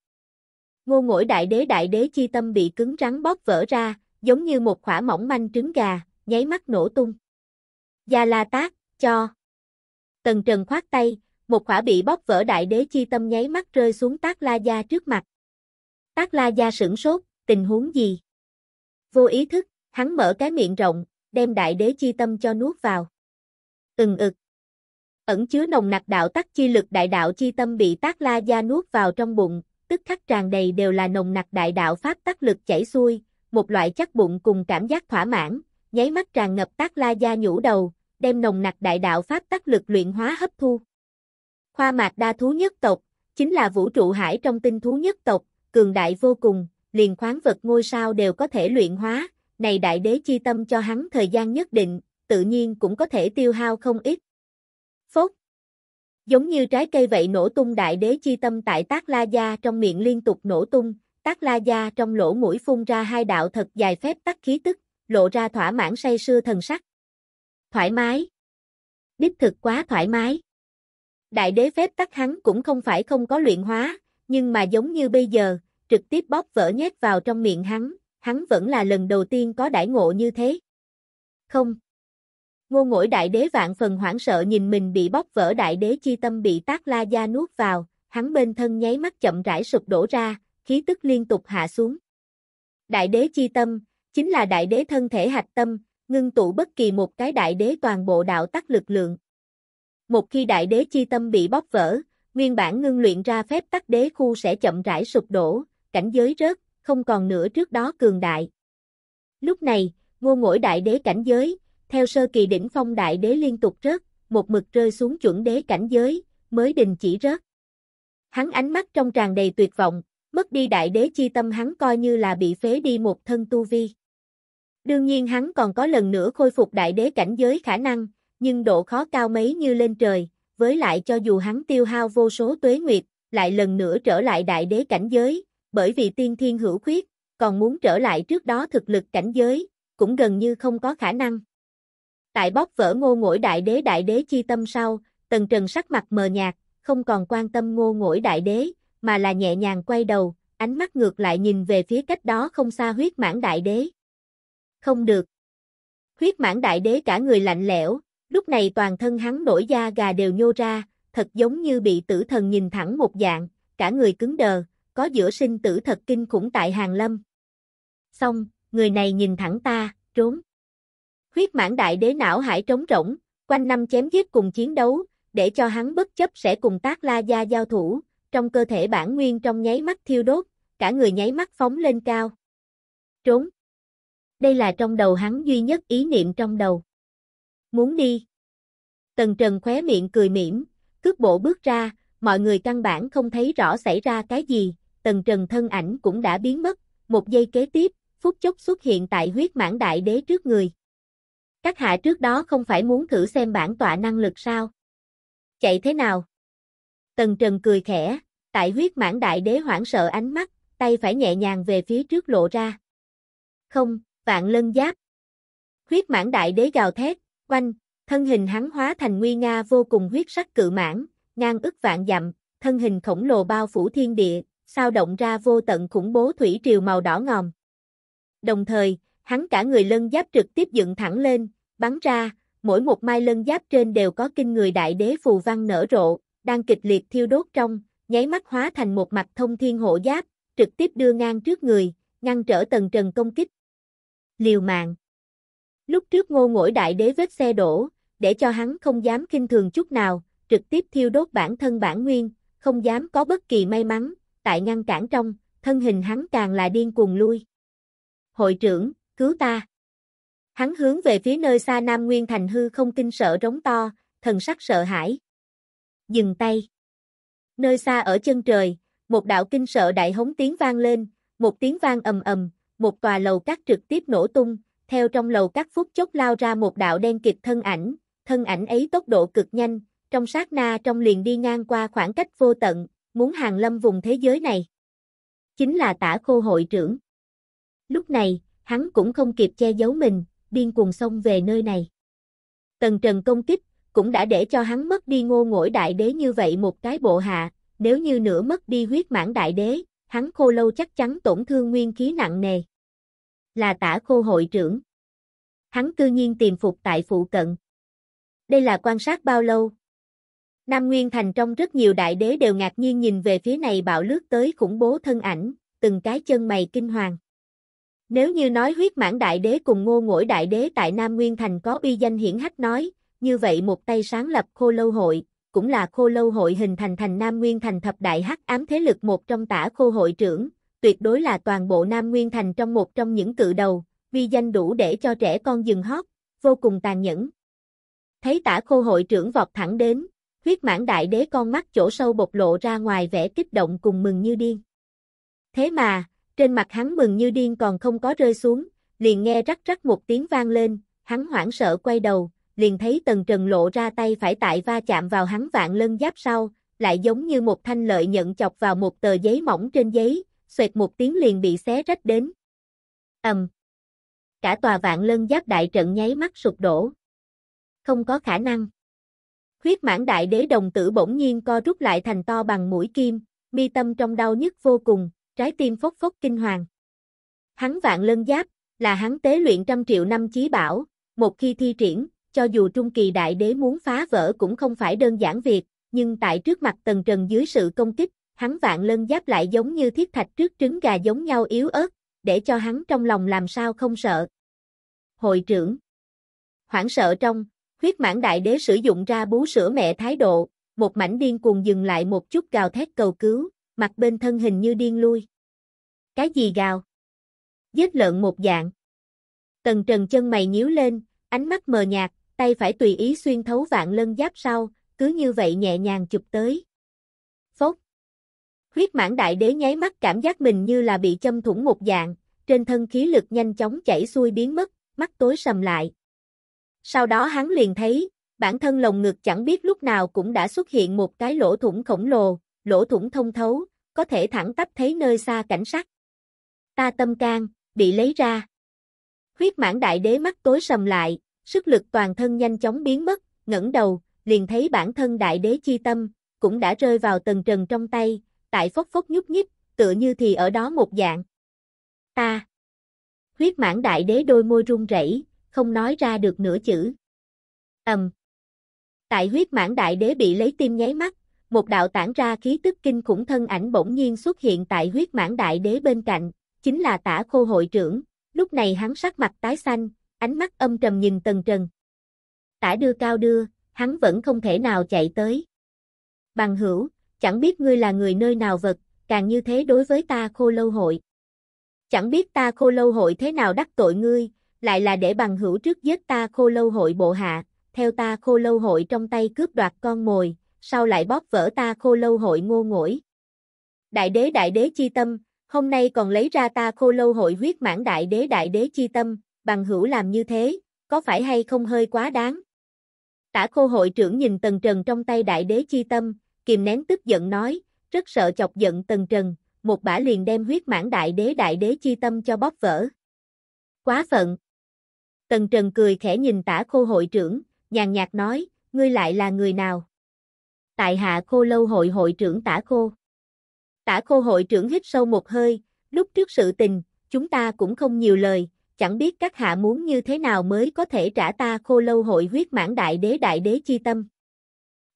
ngô ngỗi đại đế đại đế chi tâm bị cứng rắn bóp vỡ ra, giống như một khỏa mỏng manh trứng gà, nháy mắt nổ tung. Gia La Tát, cho. Tần Trần khoát tay, một khỏa bị bóp vỡ đại đế chi tâm nháy mắt rơi xuống Tác La Gia trước mặt. Tác La Gia sửng sốt, tình huống gì? Vô ý thức, hắn mở cái miệng rộng, đem đại đế chi tâm cho nuốt vào. Từng ực. Ẩn chứa nồng nặc đạo tắc chi lực đại đạo chi tâm bị Tác La Gia nuốt vào trong bụng, tức khắc tràn đầy đều là nồng nặc đại đạo pháp tác lực chảy xuôi, một loại chắc bụng cùng cảm giác thỏa mãn, nháy mắt tràn ngập tác la gia nhũ đầu, đem nồng nặc đại đạo pháp tác lực luyện hóa hấp thu. Khoa mạc đa thú nhất tộc, chính là vũ trụ hải trong tinh thú nhất tộc, cường đại vô cùng, liền khoáng vật ngôi sao đều có thể luyện hóa, này đại đế chi tâm cho hắn thời gian nhất định, tự nhiên cũng có thể tiêu hao không ít. Phốt, giống như trái cây vậy nổ tung đại đế chi tâm tại Tác La Gia trong miệng liên tục nổ tung, Tác La Gia trong lỗ mũi phun ra hai đạo thật dài phép tắc khí tức, lộ ra thỏa mãn say sưa thần sắc. Thoải mái. Đích thực quá thoải mái. Đại đế phép tắc hắn cũng không phải không có luyện hóa, nhưng mà giống như bây giờ, trực tiếp bóp vỡ nhét vào trong miệng hắn, hắn vẫn là lần đầu tiên có đại ngộ như thế. Không, Ngô ngỗi đại đế vạn phần hoảng sợ nhìn mình bị bóc vỡ đại đế chi tâm bị tác la gia nuốt vào, hắn bên thân nháy mắt chậm rãi sụp đổ ra, khí tức liên tục hạ xuống. Đại đế chi tâm, chính là đại đế thân thể hạch tâm, ngưng tụ bất kỳ một cái đại đế toàn bộ đạo tắc lực lượng. Một khi đại đế chi tâm bị bóc vỡ, nguyên bản ngưng luyện ra phép tắc đế khu sẽ chậm rãi sụp đổ, cảnh giới rớt, không còn nữa trước đó cường đại. Lúc này, ngô ngỗi đại đế cảnh giới, theo sơ kỳ đỉnh phong đại đế liên tục rớt, một mực rơi xuống chuẩn đế cảnh giới, mới đình chỉ rớt. Hắn ánh mắt trong tràn đầy tuyệt vọng, mất đi đại đế chi tâm hắn coi như là bị phế đi một thân tu vi. Đương nhiên hắn còn có lần nữa khôi phục đại đế cảnh giới khả năng, nhưng độ khó cao mấy như lên trời, với lại cho dù hắn tiêu hao vô số tuế nguyệt, lại lần nữa trở lại đại đế cảnh giới, bởi vì tiên thiên hữu khuyết, còn muốn trở lại trước đó thực lực cảnh giới, cũng gần như không có khả năng. Tại bóp vỡ ngô ngỗi đại đế đại đế chi tâm sau, tần trần sắc mặt mờ nhạt, không còn quan tâm ngô ngỗi đại đế, mà là nhẹ nhàng quay đầu, ánh mắt ngược lại nhìn về phía cách đó không xa huyết mãn đại đế. Không được. Huyết mãn đại đế cả người lạnh lẽo, lúc này toàn thân hắn nổi da gà đều nhô ra, thật giống như bị tử thần nhìn thẳng một dạng, cả người cứng đờ, có giữa sinh tử thật kinh khủng tại hàng lâm. Xong, người này nhìn thẳng ta, trốn. Huyết mãn đại đế não hải trống rỗng, quanh năm chém giết cùng chiến đấu, để cho hắn bất chấp sẽ cùng tác la gia giao thủ, trong cơ thể bản nguyên trong nháy mắt thiêu đốt, cả người nháy mắt phóng lên cao. Trốn. Đây là trong đầu hắn duy nhất ý niệm trong đầu. Muốn đi. Tần Trần khóe miệng cười mỉm, cước bộ bước ra, mọi người căn bản không thấy rõ xảy ra cái gì, Tần Trần thân ảnh cũng đã biến mất, một giây kế tiếp, phút chốc xuất hiện tại huyết mãn đại đế trước người. Các hạ trước đó không phải muốn thử xem bản tọa năng lực sao? Chạy thế nào? Tần Trần cười khẽ, tại huyết mãn đại đế hoảng sợ ánh mắt, tay phải nhẹ nhàng về phía trước lộ ra. Không, vạn lân giáp. Huyết mãn đại đế gào thét, quanh, thân hình hắn hóa thành nguy nga vô cùng huyết sắc cự mãn, ngang ức vạn dặm, thân hình khổng lồ bao phủ thiên địa, sao động ra vô tận khủng bố thủy triều màu đỏ ngòm. Đồng thời, hắn cả người lân giáp trực tiếp dựng thẳng lên, bắn ra, mỗi một mai lân giáp trên đều có kinh người đại đế phù văn nở rộ, đang kịch liệt thiêu đốt trong, nháy mắt hóa thành một mặt thông thiên hộ giáp, trực tiếp đưa ngang trước người, ngăn trở tầng trần công kích. Liều mạng Lúc trước ngô ngỗi đại đế vết xe đổ, để cho hắn không dám kinh thường chút nào, trực tiếp thiêu đốt bản thân bản nguyên, không dám có bất kỳ may mắn, tại ngăn cản trong, thân hình hắn càng là điên cuồng lui. Hội trưởng, cứu ta. Hắn hướng về phía nơi xa Nam Nguyên Thành hư không kinh sợ rống to, thần sắc sợ hãi. Dừng tay. Nơi xa ở chân trời, một đạo kinh sợ đại hống tiếng vang lên, một tiếng vang ầm ầm, một tòa lầu cắt trực tiếp nổ tung, theo trong lầu cắt phút chốc lao ra một đạo đen kịp thân ảnh, thân ảnh ấy tốc độ cực nhanh, trong sát na trong liền đi ngang qua khoảng cách vô tận, muốn hàng lâm vùng thế giới này. Chính là tả khô hội trưởng. Lúc này, hắn cũng không kịp che giấu mình, điên cuồng xông về nơi này. Tần Trần công kích, cũng đã để cho hắn mất đi ngô ngỗi đại đế như vậy một cái bộ hạ, nếu như nửa mất đi huyết mãn đại đế, hắn khô lâu chắc chắn tổn thương nguyên khí nặng nề. Là tả khô hội trưởng. Hắn cư nhiên tìm phục tại phụ cận. Đây là quan sát bao lâu? Nam Nguyên Thành trong rất nhiều đại đế đều ngạc nhiên nhìn về phía này bạo lướt tới khủng bố thân ảnh, từng cái chân mày kinh hoàng. Nếu như nói huyết mãn đại đế cùng ngô ngỗi đại đế tại Nam Nguyên Thành có uy danh hiển hách nói, như vậy một tay sáng lập khô lâu hội, cũng là khô lâu hội hình thành thành Nam Nguyên Thành thập đại hắc ám thế lực một trong tả khô hội trưởng, tuyệt đối là toàn bộ Nam Nguyên Thành trong một trong những cự đầu, uy danh đủ để cho trẻ con dừng hót, vô cùng tàn nhẫn. Thấy tả khô hội trưởng vọt thẳng đến, huyết mãn đại đế con mắt chỗ sâu bộc lộ ra ngoài vẻ kích động cùng mừng như điên. Thế mà, trên mặt hắn mừng như điên còn không có rơi xuống, liền nghe rắc rắc một tiếng vang lên, hắn hoảng sợ quay đầu, liền thấy tần trần lộ ra tay phải tại va chạm vào hắn vạn lân giáp sau, lại giống như một thanh lợi nhận chọc vào một tờ giấy mỏng trên giấy, xoẹt một tiếng liền bị xé rách đến. ầm, um. Cả tòa vạn lân giáp đại trận nháy mắt sụp đổ. Không có khả năng. Khuyết mãn đại đế đồng tử bỗng nhiên co rút lại thành to bằng mũi kim, mi tâm trong đau nhức vô cùng, trái tim phốc phốc kinh hoàng. Hắn vạn lân giáp, là hắn tế luyện trăm triệu năm chí bảo, một khi thi triển, cho dù Trung Kỳ Đại Đế muốn phá vỡ cũng không phải đơn giản việc, nhưng tại trước mặt Tần Trần dưới sự công kích, hắn vạn lân giáp lại giống như thiết thạch trước trứng gà giống nhau yếu ớt, để cho hắn trong lòng làm sao không sợ. Hội trưởng hoảng sợ trong, huyết mãn đại đế sử dụng ra bú sữa mẹ thái độ, một mảnh điên cuồng dừng lại một chút gào thét cầu cứu, mặt bên thân hình như điên lui. Cái gì gào? Giết lợn một dạng. Tần trần chân mày nhíu lên, ánh mắt mờ nhạt, tay phải tùy ý xuyên thấu vạn lân giáp sau, cứ như vậy nhẹ nhàng chụp tới. Phốt. Huyết mãn đại đế nháy mắt cảm giác mình như là bị châm thủng một dạng, trên thân khí lực nhanh chóng chảy xuôi biến mất, mắt tối sầm lại. Sau đó hắn liền thấy, bản thân lồng ngực chẳng biết lúc nào cũng đã xuất hiện một cái lỗ thủng khổng lồ, lỗ thủng thông thấu, có thể thẳng tắp thấy nơi xa cảnh sắc. Ta tâm can, bị lấy ra. Huyết mãn đại đế mắt tối sầm lại, sức lực toàn thân nhanh chóng biến mất, ngẩng đầu, liền thấy bản thân đại đế chi tâm, cũng đã rơi vào tầng trần trong tay, tại phốc phốc nhúc nhích, tựa như thì ở đó một dạng. Ta. Huyết mãn đại đế đôi môi run rẩy, không nói ra được nửa chữ. Ầm. Tại huyết mãn đại đế bị lấy tim nháy mắt, một đạo tản ra khí tức kinh khủng thân ảnh bỗng nhiên xuất hiện tại huyết mãn đại đế bên cạnh, chính là tả khô hội trưởng, lúc này hắn sắc mặt tái xanh, ánh mắt âm trầm nhìn tần trần. Tả đưa cao đưa, hắn vẫn không thể nào chạy tới. Bằng hữu, chẳng biết ngươi là người nơi nào vật, càng như thế đối với ta khô lâu hội. Chẳng biết ta khô lâu hội thế nào đắc tội ngươi, lại là để bằng hữu trước giết ta khô lâu hội bộ hạ, theo ta khô lâu hội trong tay cướp đoạt con mồi, sao lại bóp vỡ ta khô lâu hội ngô ngỗi. Đại đế đại đế chi tâm, hôm nay còn lấy ra ta khô lâu hội huyết mãn đại đế đại đế chi tâm, bằng hữu làm như thế, có phải hay không hơi quá đáng? Tả khô hội trưởng nhìn Tần Trần trong tay đại đế chi tâm, kìm nén tức giận nói, rất sợ chọc giận Tần Trần, một bả liền đem huyết mãn đại đế đại đế chi tâm cho bóp vỡ. Quá phận. Tần Trần cười khẽ nhìn tả khô hội trưởng, nhàn nhạt nói, ngươi lại là người nào? tại hạ khô lâu hội hội trưởng tả khô. Tả khô hội trưởng hít sâu một hơi, lúc trước sự tình, chúng ta cũng không nhiều lời, chẳng biết các hạ muốn như thế nào mới có thể trả ta khô lâu hội huyết mãn đại đế đại đế chi tâm.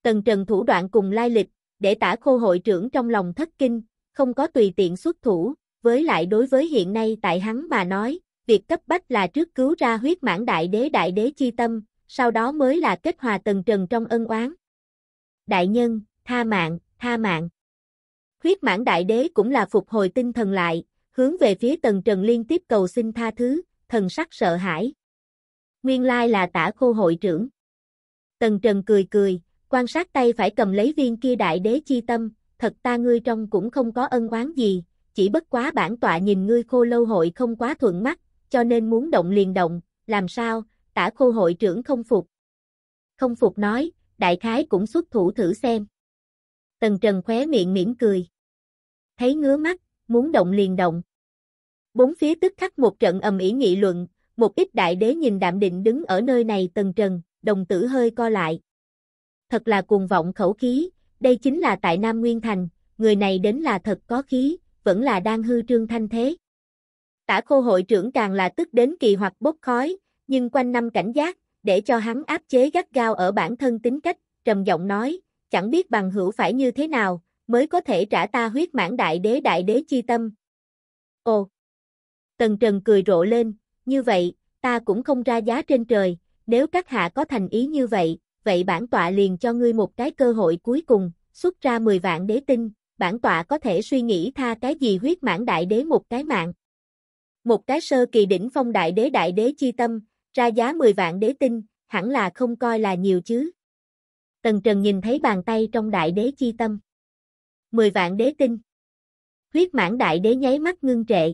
Tần trần thủ đoạn cùng lai lịch, để tả khô hội trưởng trong lòng thất kinh, không có tùy tiện xuất thủ, với lại đối với hiện nay tại hắn mà nói, việc cấp bách là trước cứu ra huyết mãn đại đế đại đế chi tâm, sau đó mới là kết hòa tần trần trong ân oán đại nhân, tha mạng, tha mạng. Huyết mãn đại đế cũng là phục hồi tinh thần lại, hướng về phía tần trần liên tiếp cầu xin tha thứ, thần sắc sợ hãi. Nguyên lai là tả khô hội trưởng. Tần trần cười cười, quan sát tay phải cầm lấy viên kia đại đế chi tâm, thật ta ngươi trong cũng không có ân oán gì, chỉ bất quá bản tọa nhìn ngươi khô lâu hội không quá thuận mắt, cho nên muốn động liền động, làm sao, tả khô hội trưởng không phục. Không phục nói, đại khái cũng xuất thủ thử xem. Tần Trần khóe miệng mỉm cười. Thấy ngứa mắt, muốn động liền động. Bốn phía tức khắc một trận ầm ĩ nghị luận, một ít đại đế nhìn đạm định đứng ở nơi này Tần Trần, đồng tử hơi co lại. Thật là cuồng vọng khẩu khí, đây chính là tại Nam Nguyên Thành, người này đến là thật có khí, vẫn là đang hư trương thanh thế. Tả khô hội trưởng càng là tức đến kỳ hoặc bốc khói, nhưng quanh năm cảnh giác, để cho hắn áp chế gắt gao ở bản thân tính cách, trầm giọng nói, chẳng biết bằng hữu phải như thế nào, mới có thể trả ta huyết mãn đại đế đại đế chi tâm. Ồ! Tần Trần cười rộ lên, như vậy, ta cũng không ra giá trên trời, nếu các hạ có thành ý như vậy, vậy bản tọa liền cho ngươi một cái cơ hội cuối cùng, xuất ra 10 vạn đế tinh, bản tọa có thể suy nghĩ tha cái gì huyết mãn đại đế một cái mạng. Một cái sơ kỳ đỉnh phong đại đế đại đế chi tâm, ra giá 10 vạn đế tinh, hẳn là không coi là nhiều chứ. Tần Trần nhìn thấy bàn tay trong đại đế chi tâm. 10 vạn đế tinh. Huyết mãn đại đế nháy mắt ngưng trệ.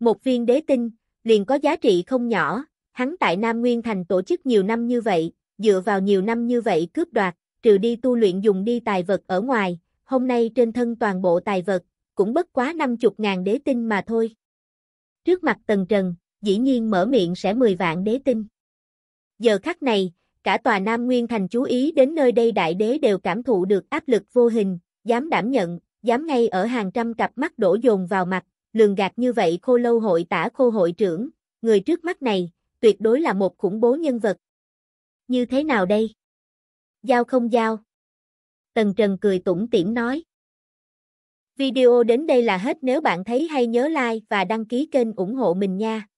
Một viên đế tinh, liền có giá trị không nhỏ, hắn tại Nam Nguyên Thành tổ chức nhiều năm như vậy, dựa vào nhiều năm như vậy cướp đoạt, trừ đi tu luyện dùng đi tài vật ở ngoài, hôm nay trên thân toàn bộ tài vật, cũng bất quá 50 ngàn đế tinh mà thôi. Trước mặt Tần Trần, dĩ nhiên mở miệng sẽ 10 vạn đế tinh. Giờ khắc này, cả tòa Nam Nguyên Thành chú ý đến nơi đây đại đế đều cảm thụ được áp lực vô hình, dám đảm nhận, dám ngay ở hàng trăm cặp mắt đổ dồn vào mặt, lường gạt như vậy khô lâu hội tả khô hội trưởng, người trước mắt này, tuyệt đối là một khủng bố nhân vật. Như thế nào đây? Giao không giao? Tần Trần cười tủm tỉm nói. Video đến đây là hết nếu bạn thấy hay nhớ like và đăng ký kênh ủng hộ mình nha.